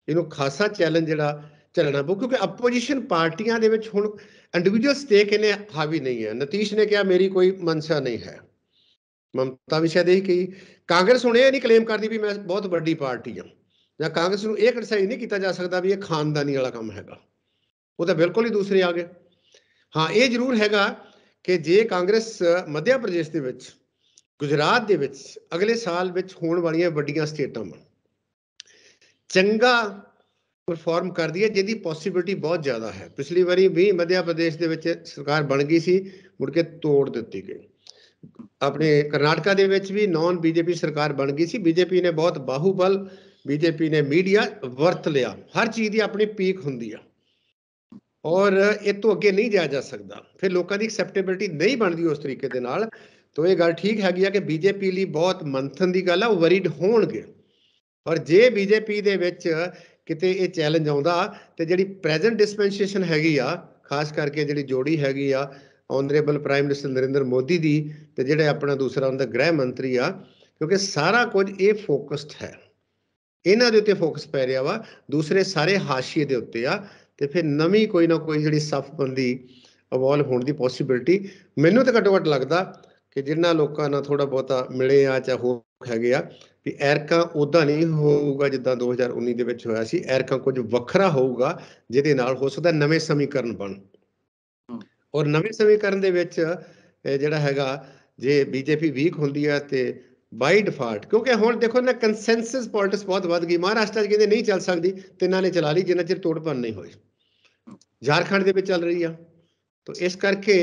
ਇਹਨੂੰ ਖਾਸਾ ਚੈਲੰਜ ਜਿਹੜਾ ਚੱਲਣਾ ਪਊ ਕਿਉਂਕਿ ਆਪੋਜੀਸ਼ਨ ਪਾਰਟੀਆਂ ਦੇ ਵਿੱਚ ਹੁਣ ਇੰਡੀਵਿਜੂਅਲ ਸਟੇਕ ਇਹਨੇ ਹਾਵੀ ਨਹੀਂ ਹੈ ਨਤੀਸ਼ ਨੇ ਕਿਹਾ ਮੇਰੀ ਕੋਈ ਮਨਸ਼ਾ ਨਹੀਂ ਹੈ ਮਮਤਾ ਵੀ ਸ਼ਾਇਦ ਇਹ ਕਹੀ ਕਾਂਗਰਸ ਹੁਣ ਇਹ ਨਹੀਂ ਕਲੇਮ ਕਰਦੀ ਵੀ ਮੈਂ ਬਹੁਤ ਵੱਡੀ ਪਾਰਟੀ ਹਾਂ ਜਾਂ ਕਾਂਗਰਸ ਨੂੰ ਇਹ ਕ੍ਰਿਟਿਸਾਈਜ਼ ਨਹੀਂ ਕੀਤਾ ਜਾ ਸਕਦਾ ਵੀ ਇਹ ਖਾਨਦਾਨੀ ਵਾਲਾ ਕੰਮ ਹੈਗਾ ਉਹ ਤਾਂ ਬਿਲਕੁਲ ਹੀ ਦੂਸਰੇ ਆ ਗਏ ਹਾਂ ਇਹ ਜ਼ਰੂਰ ਹੈਗਾ ਕਿ ਜੇ ਕਾਂਗਰਸ ਮੱਧਿਆ ਪ੍ਰਦੇਸ਼ ਦੇ ਵਿੱਚ ਗੁਜਰਾਤ ਦੇ ਵਿੱਚ ਅਗਲੇ ਸਾਲ ਵਿੱਚ ਹੋਣ ਵਾਲੀਆਂ ਵੱਡੀਆਂ ਸਟੇਟਾਂ ਬਣ ਚੰਗਾ ਪਰਫਾਰਮ ਕਰਦੀ ਹੈ ਜਿਹਦੀ ਪੋਸਿਬਿਲਟੀ ਬਹੁਤ ਜ਼ਿਆਦਾ ਹੈ ਪਿਛਲੀ ਵਾਰੀ ਵੀ ਮੱਧਿਆ ਪ੍ਰਦੇਸ਼ ਦੇ ਵਿੱਚ ਸਰਕਾਰ ਬਣ ਗਈ ਸੀ ਮੁੜ ਕੇ ਤੋੜ ਦਿੱਤੀ ਗਈ ਆਪਣੇ ਕਰਨਾਟਕਾ ਦੇ ਵਿੱਚ ਵੀ ਨਾਨ ਬੀਜੇਪੀ ਸਰਕਾਰ ਬਣ ਗਈ ਸੀ ਬੀਜੇਪੀ ਨੇ ਬਹੁਤ ਬਾਹੂਬਲ ਬੀਜੇਪੀ ਨੇ ਮੀਡੀਆ ਵਰਤ ਲਿਆ ਹਰ ਚੀਜ਼ ਦੀ ਆਪਣੀ ਪੀਕ ਹੁੰਦੀ ਆ ਔਰ ਇਹ ਤੋਂ ਅੱਗੇ ਨਹੀਂ ਜਾਇਆ ਜਾ ਸਕਦਾ ਫਿਰ ਲੋਕਾਂ ਦੀ ਐਕਸੈਪਟੇਬਿਲਟੀ ਨਹੀਂ ਬਣਦੀ ਉਸ ਤਰੀਕੇ ਦੇ ਨਾਲ ਤੋ ਇਹ ਗੱਲ ਠੀਕ ਹੈਗੀ ਆ ਕਿ ਬੀਜੇਪੀ ਲਈ ਬਹੁਤ ਮੰਥਨ ਦੀ ਗੱਲ ਆ ਉਹ ਵਰੀਡ ਹੋਣਗੇ ਔਰ ਜੇ ਬੀਜੇਪੀ ਦੇ ਵਿੱਚ ਕਿਤੇ ਇਹ ਚੈਲੰਜ ਆਉਂਦਾ ਤੇ ਜਿਹੜੀ ਪ੍ਰੈਜ਼ੈਂਟ ਡਿਸਪੈਂਸੇਸ਼ਨ ਹੈਗੀ ਆ ਖਾਸ ਕਰਕੇ ਜਿਹੜੀ ਜੋੜੀ ਹੈਗੀ ਆ honourable prime minister Narendra Modi ਦੀ ਤੇ ਜਿਹੜੇ ਆਪਣਾ ਦੂਸਰਾ ਹੁੰਦਾ ਗ੍ਰਹਿ ਮੰਤਰੀ ਆ ਕਿਉਂਕਿ ਸਾਰਾ ਕੁਝ ਇਹ ਫੋਕਸਡ ਹੈ ਇਹਨਾਂ ਦੇ ਉੱਤੇ ਫੋਕਸ ਪੈ ਰਿਹਾ ਵਾ ਦੂਸਰੇ ਸਾਰੇ ਹਾਸ਼ੀਏ ਦੇ ਉੱਤੇ ਆ ਤੇ ਫਿਰ ਨਵੀਂ ਕੋਈ ਨਾ ਕੋਈ ਜਿਹੜੀ ਸਫਬੰਦੀ ਇਵੋਲਵ ਹੋਣ ਦੀ ਪੋਸਿਬਿਲਿਟੀ ਮੈਨੂੰ ਤਾਂ ਘੱਟੋ ਘੱਟ ਲੱਗਦਾ ਕਿ ਜਿੰਨਾ ਲੋਕਾਂ ਨਾਲ ਥੋੜਾ ਬਹੁਤਾ ਮਿਲੇ ਆ ਚਾ ਹੋ ਹੈਗੇ ਆ ਵੀ ਐਰਕਾ ਉਦਾਂ ਨਹੀਂ ਹੋਊਗਾ ਜਿੱਦਾਂ 2019 ਦੇ ਵਿੱਚ ਹੋਇਆ ਸੀ ਐਰਕਾ ਕੁਝ ਵੱਖਰਾ ਹੋਊਗਾ ਜਿਹਦੇ ਨਾਲ ਹੋ ਸਕਦਾ ਨਵੇਂ ਸਮੀਕਰਨ ਬਣ ਔਰ ਨਵੇਂ ਸਮੀਕਰਨ ਦੇ ਵਿੱਚ ਜਿਹੜਾ ਹੈਗਾ ਜੇ ਬੀਜੇਪੀ ਵੀਕ ਹੁੰਦੀ ਹੈ ਤੇ ਬਾਈ ਡਿਫਾਲਟ ਕਿਉਂਕਿ ਹੁਣ ਦੇਖੋ ਨਾ ਕੰਸੈਂਸਸ ਪੋਲਿਟਿਕਸ ਬਹੁਤ ਵੱਧ ਗਈ ਮਹਾਰਾਸ਼ਟਰ ਜਿਹਦੇ ਨਹੀਂ ਚੱਲ ਸਕਦੀ ਤਿੰਨਾਂ ਨੇ ਚਲਾ ਲਈ ਜਿੰਨਾ ਚਿਰ ਤੋੜਪਨ ਨਹੀਂ ਹੋਈ ਝਾਰਖੰਡ ਦੇ ਵਿੱਚ ਚੱਲ ਰਹੀ ਆ ਤੋਂ ਇਸ ਕਰਕੇ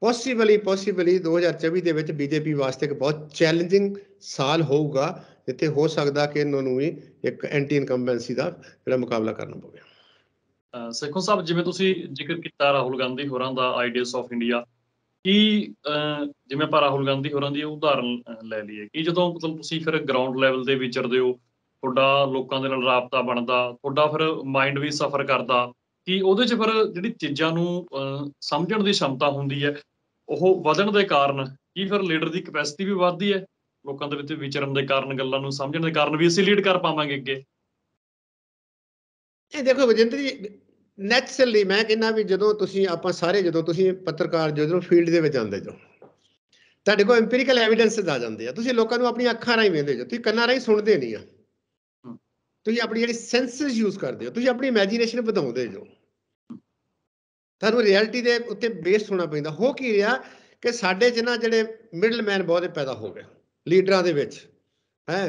ਪੋਸੀਬਲੀ ਪੋਸੀਬਲੀ 2024 ਦੇ ਵਿੱਚ ਬੀਜੇਪੀ ਵਾਸਤੇ ਇੱਕ ਬਹੁਤ ਚੈਲੰਜਿੰਗ ਸਾਲ ਹੋਊਗਾ ਜਿੱਥੇ ਹੋ ਸਕਦਾ ਕਿ ਇਹਨਾਂ ਨੂੰ ਵੀ ਇੱਕ ਐਂਟੀ ਇਨਕੰਬੈਂਸੀ ਦਾ ਜਿਹੜਾ ਮੁਕਾਬਲਾ ਕਰਨਾ ਪਵੇ ਸੇਖੋ ਸਾਹਿਬ ਜਿਵੇਂ ਤੁਸੀਂ ਜ਼ਿਕਰ ਕੀਤਾ ਰਾਹੁਲ ਗਾਂਧੀ ਹੋਰਾਂ ਦਾ ਆਈਡੀਆਸ ਆਫ ਇੰਡੀਆ ਕੀ ਜਿਵੇਂ ਆਪਾਂ ਰਾਹੁਲ ਗਾਂਧੀ ਹੋਰਾਂ ਦੀ ਉਦਾਹਰਣ ਲੈ ਲਈਏ ਕਿ ਜਦੋਂ ਮਤਲਬ ਤੁਸੀਂ ਫਿਰ ਗਰਾਊਂਡ ਲੈਵਲ ਦੇ ਵਿਚਰਦੇ ਹੋ ਤੁਹਾਡਾ ਲੋਕਾਂ ਦੇ ਨਾਲ ਰਾਬਤਾ ਬਣਦਾ ਤੁਹਾਡਾ ਫਿਰ ਮਾਈਂਡ ਵੀ ਸਫਰ ਕਰਦਾ ਕਿ ਉਹਦੇ 'ਚ ਫਿਰ ਜਿਹੜੀ ਚੀਜ਼ਾਂ ਨੂੰ ਸਮਝਣ ਦੀ ਸ਼ਮਤਾ ਹੁੰਦੀ ਹੈ ਉਹ ਵਧਣ ਦੇ ਕਾਰਨ ਕੀ ਫਿਰ ਲੀਡਰ ਦੀ ਕਪੈਸਿਟੀ ਵੀ ਵਧਦੀ ਹੈ ਲੋਕਾਂ ਦੇ ਵਿੱਚ ਵਿਚਰਨ ਦੇ ਕਾਰਨ ਗੱਲਾਂ ਨੂੰ ਸਮਝਣ ਦੇ ਕਾਰਨ ਵੀ ਅਸੀਂ ਲੀਡ ਕਰ ਪਾਵਾਂਗੇ ਅੱਗੇ ਇਹ ਦੇਖੋ ਵਜਿੰਦਰ ਜੀ ਨੈਚਰਲੀ ਮੈਂ ਕਹਿੰਦਾ ਵੀ ਜਦੋਂ ਤੁਸੀਂ ਆਪਾਂ ਸਾਰੇ ਜਦੋਂ ਤੁਸੀਂ ਪੱਤਰਕਾਰ ਜਦੋਂ ਫੀਲਡ ਦੇ ਵਿੱਚ ਆਉਂਦੇ ਜੋ ਤੁਹਾਡੇ ਕੋਲ ਐਮਪੀਰੀਕਲ ਐਵੀਡੈਂਸਸ ਆ ਜਾਂਦੇ ਆ ਤੁਸੀਂ ਲੋਕਾਂ ਨੂੰ ਆਪਣੀਆਂ ਅੱਖਾਂ ਰਾਹੀਂ ਵੇਖਦੇ ਜੋ ਤੁਸੀਂ ਕੰਨਾਂ ਰਾਹੀਂ ਸੁਣਦੇ ਨਹੀਂ ਆ ਤੁਸੀਂ ਆਪਣੀ ਜਿਹੜੀ ਸੈਂਸਸ ਯੂਜ਼ ਕਰਦੇ ਹੋ ਤੁਸੀਂ ਆਪਣੀ ਇਮੇਜਿਨੇਸ਼ਨ ਵਧਾਉਂਦੇ ਜੋ ਤੁਹਾਨੂੰ ਰਿਐਲਿਟੀ ਦੇ ਉੱਤੇ ਬੇਸ ਹੋਣਾ ਪੈਂਦਾ ਹੋ ਕੀ ਰਿਹਾ ਕਿ ਸਾਡੇ ਜਿਨ੍ਹਾਂ ਜਿਹੜੇ ਮਿਡਲਮੈਨ ਬਹੁਤੇ ਪੈਦਾ ਹੋ ਗਏ ਲੀਡਰਾਂ ਦੇ ਵਿੱਚ ਹੈ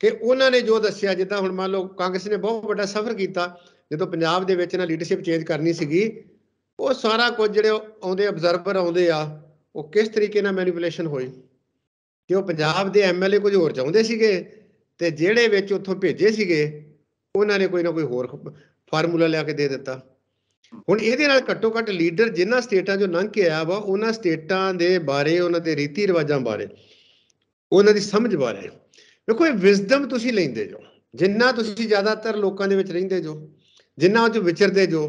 ਕਿ ਉਹਨਾਂ ਨੇ ਜੋ ਦੱਸਿਆ ਜਿੱਦਾਂ ਹੁਣ ਮੰਨ ਲਓ ਕਾਂਗਰਸ ਨੇ ਬਹੁਤ ਵੱਡਾ ਸਫ਼ਰ ਕੀਤਾ ਜਦੋਂ ਪੰਜਾਬ ਦੇ ਵਿੱਚ ਨਾ ਲੀਡਰਸ਼ਿਪ ਚੇਂਜ ਕਰਨੀ ਸੀਗੀ ਉਹ ਸਾਰਾ ਕੁਝ ਜਿਹੜੇ ਆਉਂਦੇ ਅਬਜ਼ਰਵਰ ਆਉਂਦੇ ਆ ਉਹ ਕਿਸ ਤਰੀਕੇ ਨਾਲ ਮੈਨੀਪੂਲੇਸ਼ਨ ਹੋਈ ਕਿ ਉਹ ਪੰਜਾਬ ਦੇ ਐਮਐਲਏ ਕੁਝ ਹੋਰ ਚਾਹੁੰਦੇ ਸੀਗੇ ਤੇ ਜਿਹੜੇ ਵਿੱਚ ਉੱਥੋਂ ਭੇਜੇ ਸੀਗੇ ਉਹਨਾਂ ਨੇ ਕੋਈ ਨਾ ਕੋਈ ਹੋਰ ਫਾਰਮੂਲਾ ਲਿਆ ਕੇ ਦੇ ਦਿੱਤਾ ਹੁਣ ਇਹਦੇ ਨਾਲ ਘੱਟੋ ਘੱਟ ਲੀਡਰ ਜਿਨ੍ਹਾਂ ਸਟੇਟਾਂ 'ਚੋਂ ਲੰਘ ਕੇ ਆਇਆ ਵਾ ਉਹਨਾਂ ਸਟੇਟਾਂ ਦੇ ਬਾਰੇ ਉਹਨਾਂ ਦੇ ਰੀਤੀ ਰਿਵਾਜਾਂ ਬਾਰੇ ਉਹਨਾਂ ਦੀ ਸਮਝ ਬਾਰੇ ਵੇਖੋ ਇਹ ਵਿਜ਼ਡਮ ਤੁਸੀਂ ਲੈਂਦੇ ਜੋ ਜਿੰਨਾ ਤੁਸੀਂ ਜ਼ਿਆਦਾਤਰ ਲੋਕਾਂ ਦੇ ਵਿੱਚ ਰਹਿੰਦੇ ਜੋ ਜਿੰਨਾ ਉਹ ਚ ਵਿਚਰਦੇ ਜੋ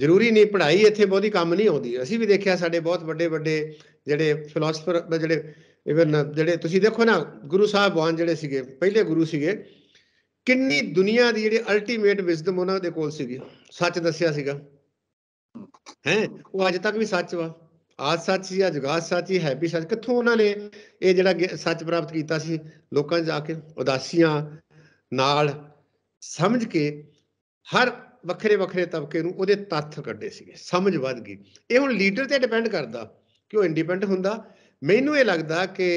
ਜ਼ਰੂਰੀ ਨਹੀਂ ਪੜ੍ਹਾਈ ਇੱਥੇ ਬਹੁਤੀ ਕੰਮ ਨਹੀਂ ਆਉਂਦੀ ਅਸੀਂ ਵੀ ਦੇਖਿਆ ਸਾਡੇ ਬਹੁਤ ਵੱਡੇ ਵੱਡੇ ਜਿਹੜੇ ਫਿਲਾਸਫਰ ਜਿਹੜੇ ਇਵਨ ਜਿਹੜੇ ਤੁਸੀਂ ਦੇਖੋ ਨਾ ਗੁਰੂ ਸਾਹਿਬ ਜਿਹੜੇ ਸੀਗੇ ਪਹਿਲੇ ਗੁਰੂ ਸੀਗੇ ਕਿੰਨੀ ਦੁਨੀਆ ਦੀ ਜਿਹੜੀ ਅਲਟੀਮੇਟ ਵਿਜ਼ਡਮ ਉਹਨਾਂ ਦੇ ਕੋਲ ਸੀਗੀ ਸੱਚ ਦੱਸਿਆ ਸੀਗਾ ਹੈ ਉਹ ਅੱਜ ਤੱਕ ਵੀ ਸੱਚ ਵਾ ਆਜ ਸੱਚ ਸੀ ਅਜਗਾਸ ਸੱਚ ਹੀ ਹੈਪੀ ਸੱਚ ਕਿੱਥੋਂ ਉਹਨਾਂ ਨੇ ਇਹ ਜਿਹੜਾ ਸੱਚ ਪ੍ਰਾਪਤ ਕੀਤਾ ਸੀ ਲੋਕਾਂ 'ਚ ਜਾ ਕੇ ਉਦਾਸੀਆਂ ਨਾਲ ਸਮਝ ਕੇ ਹਰ ਵੱਖਰੇ ਵੱਖਰੇ ਤਬਕੇ ਨੂੰ ਉਹਦੇ ਤੱਥ ਕੱਢੇ ਸੀਗੇ ਸਮਝ ਵੱਧ ਗਈ ਇਹ ਹੁਣ ਲੀਡਰ ਤੇ ਡਿਪੈਂਡ ਕਰਦਾ ਕਿ ਉਹ ਇੰਡੀਪੈਂਡ ਹੁੰਦਾ ਮੈਨੂੰ ਇਹ ਲੱਗਦਾ ਕਿ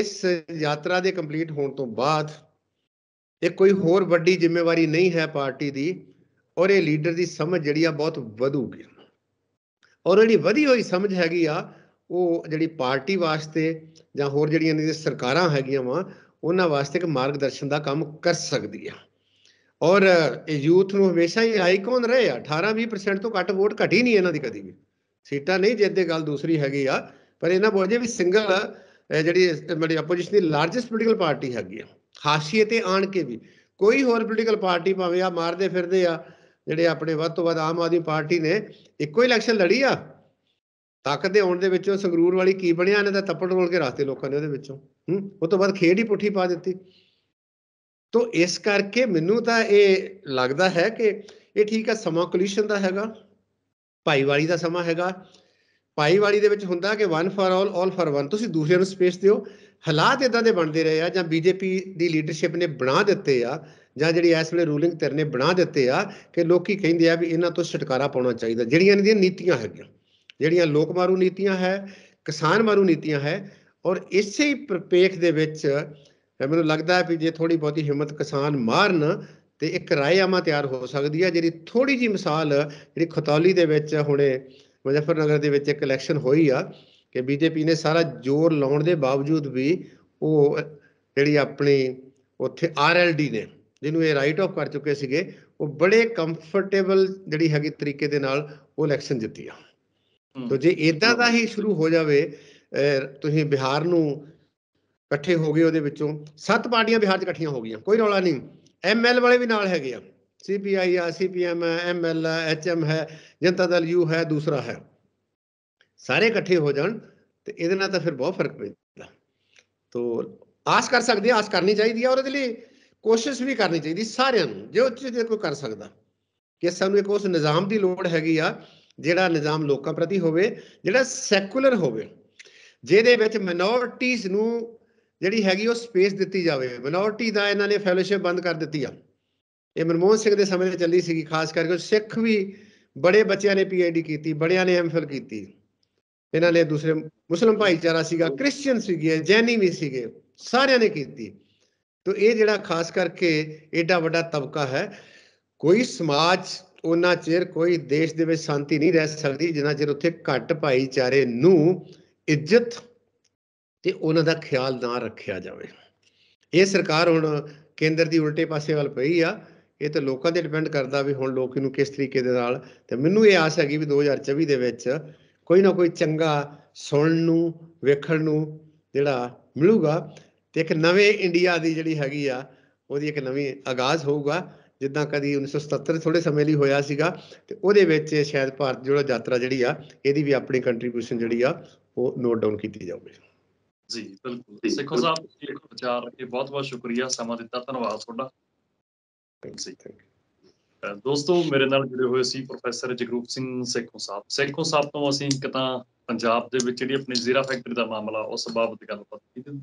ਇਸ ਯਾਤਰਾ ਦੇ ਕੰਪਲੀਟ ਹੋਣ ਤੋਂ ਬਾਅਦ ਇਹ ਕੋਈ ਹੋਰ ਵੱਡੀ ਜ਼ਿੰਮੇਵਾਰੀ ਨਹੀਂ ਹੈ ਪਾਰਟੀ ਦੀ ਔਰ ਇਹ ਲੀਡਰ ਦੀ ਸਮਝ ਜਿਹੜੀ ਆ ਬਹੁਤ ਵਧੂਗੀ ਔਰ ਜਿਹੜੀ ਵਧੀ ਹੋਈ ਸਮਝ ਹੈਗੀ ਆ ਉਹ ਜਿਹੜੀ ਪਾਰਟੀ ਵਾਸਤੇ ਜਾਂ ਹੋਰ ਜਿਹੜੀਆਂ ਨੇ ਸਰਕਾਰਾਂ ਹੈਗੀਆਂ ਵਾ ਉਹਨਾਂ ਵਾਸਤੇ ਇੱਕ ਮਾਰਗਦਰਸ਼ਨ ਦਾ ਕੰਮ ਕਰ ਸਕਦੀ ਆ ਔਰ ਇਹ ਯੂਥ ਨੂੰ ਹਮੇਸ਼ਾ ਹੀ ਆਈਕਨ ਰਹੇ ਆ 18-20% ਤੋਂ ਘੱਟ ਵੋਟ ਘਟੀ ਨਹੀਂ ਇਹਨਾਂ ਦੀ ਕਦੀ ਵੀ ਸੀਟਾਂ ਨਹੀਂ ਜਿੱਦੇ ਗੱਲ ਦੂਸਰੀ ਹੈਗੀ ਆ ਪਰ ਇਹਨਾਂ ਬੋਲਦੇ ਵੀ ਸਿੰਗਲ ਜਿਹੜੀ ਮੇਰੀ ਆਪੋਜੀਸ਼ਨ ਦੀ ਲਾਰਜੈਸਟ ਪੋਲੀਟੀਕਲ ਪਾਰਟੀ ਹੈਗੀ ਆ ਹਾਸ਼ੀਏ ਤੇ ਆਣ ਕੇ ਵੀ ਕੋਈ ਹੋਰ ਪੋਲੀਟੀਕਲ ਪਾਰਟੀ ਭਾਵੇਂ ਆ ਮਾਰਦੇ ਫਿਰਦੇ ਆ ਜਿਹੜੇ ਆਪਣੇ ਵੱਧ ਤੋਂ ਵੱਧ ਆਮ ਆਦਮੀ ਪਾਰਟੀ ਨੇ ਇੱਕੋ ਹੀ ਇਲੈਕਸ਼ਨ ਲੜੀ ਆ ਤਾਕਤ ਦੇ ਆਉਣ ਦੇ ਵਿੱਚੋਂ ਸੰਗਰੂਰ ਵਾਲੀ ਕੀ ਬਣਿਆ ਨੇ ਤਾਂ ਤੱਪੜ ਰੋਲ ਕੇ ਰਾਸਤੇ ਲੋਕਾਂ ਨੇ ਉਹਦੇ ਵਿੱਚੋਂ ਹੂੰ ਉਹ ਤੋਂ ਬਾਅਦ ਖੇਡ ਹੀ ਪੁੱਠੀ ਪਾ ਦਿੱਤੀ ਤੋਂ ਇਸ ਕਰਕੇ ਮੈਨੂੰ ਤਾਂ ਇਹ ਲੱਗਦਾ ਹੈ ਕਿ ਇਹ ਠੀਕ ਹੈ ਸਮਾਂ ਕੋਲੀਸ਼ਨ ਦਾ ਹੈਗਾ ਭਾਈਵਾਲੀ ਦਾ ਸਮਾਂ ਹੈਗਾ ਭਾਈਵਾਲੀ ਦੇ ਵਿੱਚ ਹੁੰਦਾ ਕਿ one for all all for one ਤੁਸੀਂ ਦੂਸਰਿਆਂ ਨੂੰ ਸਪੇਸ ਦਿਓ ਹਾਲਾਤ ਇਦਾਂ ਦੇ ਬਣਦੇ ਰਹੇ ਆ ਜਾਂ ਬੀਜੇਪੀ ਦੀ ਲੀਡਰਸ਼ਿਪ ਨੇ ਬਣਾ ਦਿੱਤੇ ਆ ਜਾਂ ਜਿਹੜੀ ਇਸ ਵੇਲੇ ਰੂਲਿੰਗ ਧਿਰ ਨੇ ਬਣਾ ਦਿੱਤੇ ਆ ਕਿ ਲੋਕੀ ਕਹਿੰਦੇ ਆ ਵੀ ਇਹਨਾਂ ਤੋਂ ਛੁਟਕਾਰਾ ਪਾਉਣਾ ਚਾਹੀਦਾ ਜਿਹੜੀਆਂ ਇਹਦੀਆਂ ਨੀਤੀਆਂ ਹੈਗੀਆਂ ਜਿਹੜੀਆਂ ਲੋਕ ਮਾਰੂ ਨੀਤੀਆਂ ਹੈ ਕਿਸਾਨ ਮਾਰੂ ਨੀਤੀਆਂ ਹੈ ਔਰ ਇਸੇ ਹੀ ਪ੍ਰਪੇਖ ਦੇ ਵਿੱਚ ਮੈਨੂੰ ਲੱਗਦਾ ਹੈ ਵੀ ਜੇ ਥੋੜੀ ਬਹੁਤੀ ਹਿੰਮਤ ਕਿਸਾਨ ਮਾਰਨ ਤੇ ਇੱਕ ਰਾਏ ਆਮਾ ਤਿਆਰ ਹੋ ਸਕਦੀ ਹੈ ਜਿਹੜੀ ਥੋੜੀ ਜੀ ਮਿਸਾਲ ਜਿਹੜੀ ਖਤੌਲੀ ਦੇ ਵਿੱਚ ਹੁਣੇ ਮੁਜ਼ੱਫਰਨਗਰ ਦੇ ਵਿੱਚ ਇੱਕ ਇਲੈਕਸ਼ਨ ਹੋਈ ਆ ਕਿ ਬੀਜੇਪੀ ਨੇ ਸਾਰਾ ਜ਼ੋਰ ਲਾਉਣ ਦੇ ਬਾਵਜੂਦ ਵੀ ਉਹ ਜਿਹੜੀ ਆਪਣੀ ਉੱਥੇ ਆਰਐਲਡੀ ਨੇ ਜਿਹਨੂੰ ਇਹ ਰਾਈਟ ਆਫ ਕਰ ਚੁੱਕੇ ਸੀਗੇ ਉਹ ਬੜੇ ਕੰਫਰਟੇਬਲ ਜਿਹੜੀ ਹੈਗੀ ਤਰੀਕੇ ਦੇ ਨਾਲ ਉਹ ਇਲੈਕਸ਼ਨ ਜਿੱਤੀ ਆ ਤੋ ਜੇ ਇਦਾਂ ਦਾ ਹੀ ਸ਼ੁਰੂ ਹੋ ਜਾਵੇ ਤੁਸੀਂ ਬਿਹਾਰ ਨੂੰ ਇਕੱਠੇ ਹੋ ਗਏ ਉਹਦੇ ਵਿੱਚੋਂ ਸੱਤ ਪਾਰਟੀਆਂ ਬਿਹਾਰ 'ਚ ਇਕੱਠੀਆਂ ਹੋ ਗਈਆਂ ਕੋਈ ਰੌਲਾ ਨਹੀਂ ਐਮਐਲ ਵਾਲੇ ਵੀ ਨਾਲ ਹੈਗੇ ਆ सीपीआई या सीपीएम है एमएल है एचएम ਹੈ ਜਨਤਾ ਦਲ ਯੂ ਹੈ ਦੂਸਰਾ ਹੈ ਸਾਰੇ ਇਕੱਠੇ ਹੋ ਜਾਣ ਤੇ ਇਹਦੇ ਨਾਲ ਤਾਂ ਫਿਰ ਬਹੁਤ ਫਰਕ ਪੈਂਦਾ ਤੋਂ ਆਸ ਕਰ ਸਕਦੇ ਆ ਆਸ ਕਰਨੀ ਚਾਹੀਦੀ ਆ ਔਰ ਇਹਦੇ ਲਈ ਕੋਸ਼ਿਸ਼ ਵੀ ਕਰਨੀ ਚਾਹੀਦੀ ਸਾਰਿਆਂ ਨੂੰ ਜੇ ਉੱਚ ਜੇ ਕੋਈ ਕਰ ਸਕਦਾ ਕਿ ਸਾਨੂੰ ਇੱਕ ਉਸ ਨਿਜ਼ਾਮ ਦੀ ਲੋੜ ਹੈਗੀ ਆ ਜਿਹੜਾ ਨਿਜ਼ਾਮ ਲੋਕਾਂ ਪ੍ਰਤੀ ਹੋਵੇ ਜਿਹੜਾ ਸੈਕੂਲਰ ਹੋਵੇ ਜਿਹਦੇ ਵਿੱਚ ਮਿਨੋਰਟੀਜ਼ ਨੂੰ ਜਿਹੜੀ ਹੈਗੀ ਉਹ ਸਪੇਸ ਦਿੱਤੀ ਜਾਵੇ ਮਿਨੋਰਟੀ ਦਾ ਇਹਨਾਂ ਨੇ ਫੈਲੋਸ਼ਿਪ ਬੰਦ ਕਰ ਦਿੱਤੀ ਆ ਇਹ ਮਨਮੋਹਨ ਸਿੰਘ ਦੇ ਸਮੇਂ ਤੇ ਚੱਲੀ ਸੀਗੀ ਖਾਸ ਕਰਕੇ ਸਿੱਖ ਵੀ ਬੜੇ ਬੱਚਿਆਂ ਨੇ ਪੀਐਚਡੀ ਕੀਤੀ ਬੜਿਆਂ ਨੇ ਐਮਫਿਲ ਕੀਤੀ ਇਹਨਾਂ ਨੇ ਦੂਸਰੇ ਮੁਸਲਮ ਭਾਈਚਾਰਾ ਸੀਗਾ ਕ੍ਰਿਸਚੀਅਨ ਸੀਗੇ ਜੈਨੀ ਵੀ ਸੀਗੇ ਸਾਰਿਆਂ ਨੇ ਕੀਤੀ ਤੋ ਇਹ ਜਿਹੜਾ ਖਾਸ ਕਰਕੇ ਏਡਾ ਵੱਡਾ ਤਬਕਾ ਹੈ ਕੋਈ ਸਮਾਜ ਉਹਨਾਂ ਚਿਰ ਕੋਈ ਦੇਸ਼ ਦੇ ਵਿੱਚ ਸ਼ਾਂਤੀ ਨਹੀਂ ਰਹਿ ਸਕਦੀ ਜਿੰਨਾ ਚਿਰ ਉੱਥੇ ਘੱਟ ਭਾਈਚਾਰੇ ਨੂੰ ਇੱਜ਼ਤ ਤੇ ਉਹਨਾਂ ਦਾ ਖਿਆਲ ਨਾ ਰੱਖਿਆ ਜਾਵੇ ਇਹ ਸਰਕਾਰ ਹੁਣ ਕੇਂਦਰ ਦੀ ਉਲਟੇ ਪਾਸੇ ਵੱਲ ਪਈ ਆ ਇਹ ਤਾਂ ਲੋਕਾਂ ਤੇ ਡਿਪੈਂਡ ਕਰਦਾ ਵੀ ਹੁਣ ਲੋਕ ਇਹਨੂੰ ਕਿਸ ਤਰੀਕੇ ਦੇ ਨਾਲ ਤੇ ਮੈਨੂੰ ਇਹ ਆਸ ਹੈਗੀ ਵੀ 2024 ਦੇ ਵਿੱਚ ਕੋਈ ਨਾ ਕੋਈ ਚੰਗਾ ਸੁਣਨ ਨੂੰ ਵੇਖਣ ਨੂੰ ਜਿਹੜਾ ਮਿਲੂਗਾ ਤੇ ਇੱਕ ਨਵੇਂ ਇੰਡੀਆ ਦੀ ਜਿਹੜੀ ਹੈਗੀ ਆ ਉਹਦੀ ਇੱਕ ਨਵੀਂ ਆਗਾਜ਼ ਹੋਊਗਾ ਜਿੱਦਾਂ ਕਦੀ 1977 ਥੋੜੇ ਸਮੇਂ ਲਈ ਹੋਇਆ ਸੀਗਾ ਤੇ ਉਹਦੇ ਵਿੱਚ ਸ਼ਾਇਦ ਭਾਰਤ ਜਿਹੜਾ ਯਾਤਰਾ ਜਿਹੜੀ ਆ ਇਹਦੀ ਵੀ ਆਪਣੀ ਕੰਟਰੀਬਿਊਸ਼ਨ ਜਿਹੜੀ ਆ ਉਹ ਨੋਟ ਡਾਊਨ ਕੀਤੀ ਜਾਊਗੀ ਜੀ ਬਿਲਕੁਲ ਸਿੱਖੋ ਸਾਹਿਬ ਜੀ ਵਿਚਾਰ ਰੱਖੇ ਬਹੁਤ ਬਹੁਤ ਸ਼ੁਕਰੀਆ ਸਮਾਂ ਦਿੱਤਾ ਧੰਨਵਾਦ ਤੁਹਾਡਾ ਠੀਕ ਦੋਸਤੋ ਮੇਰੇ ਨਾਲ ਜੁੜੇ ਹੋਏ ਸੀ ਪ੍ਰੋਫੈਸਰ ਜਗਰੂਪ ਸਿੰਘ ਸੇਖੋਂ ਸਾਹਿਬ ਸੇਖੋਂ ਸਾਹਿਬ ਤੋਂ ਅਸੀਂ ਇੱਕ ਤਾਂ ਪੰਜਾਬ ਦੇ ਵਿੱਚ ਜਿਹੜੀ ਆਪਣੀ ਜ਼ੀਰਾ ਫੈਕਟਰੀ ਦਾ ਮਾਮਲਾ ਉਸ ਬਾਬਤ ਗੱਲਬਾਤ ਕੀਤੀ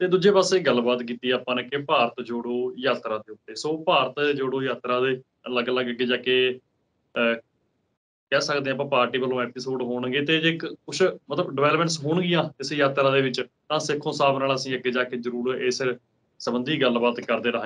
ਤੇ ਦੂਜੇ ਪਾਸੇ ਗੱਲਬਾਤ ਕੀਤੀ ਆਪਾਂ ਨੇ ਕਿ ਭਾਰਤ ਜੋੜੋ ਯਾਤਰਾ ਦੇ ਉੱਤੇ ਸੋ ਭਾਰਤ ਜੋੜੋ ਯਾਤਰਾ ਦੇ ਅਲੱਗ-ਅਲੱਗ ਅੱਗੇ ਜਾ ਕੇ ਕਹਿ ਸਕਦੇ ਆਪਾਂ ਪਾਰਟੀ ਵੱਲੋਂ ਐਪੀਸੋਡ ਹੋਣਗੇ ਤੇ ਜੇ ਕੁਝ ਮਤਲਬ ਡਿਵੈਲਪਮੈਂਟਸ ਹੋਣਗੀਆਂ ਇਸ ਯਾਤਰਾ ਦੇ ਵਿੱਚ ਤਾਂ ਸੇਖੋਂ ਸਾਹਿਬ ਨਾਲ ਅਸੀਂ ਅੱਗੇ ਜਾ ਕੇ ਜ਼ਰੂਰ ਇਸ ਸੰਬੰਧੀ ਗੱਲਬਾਤ ਕਰਦੇ ਰਹਾਂਗੇ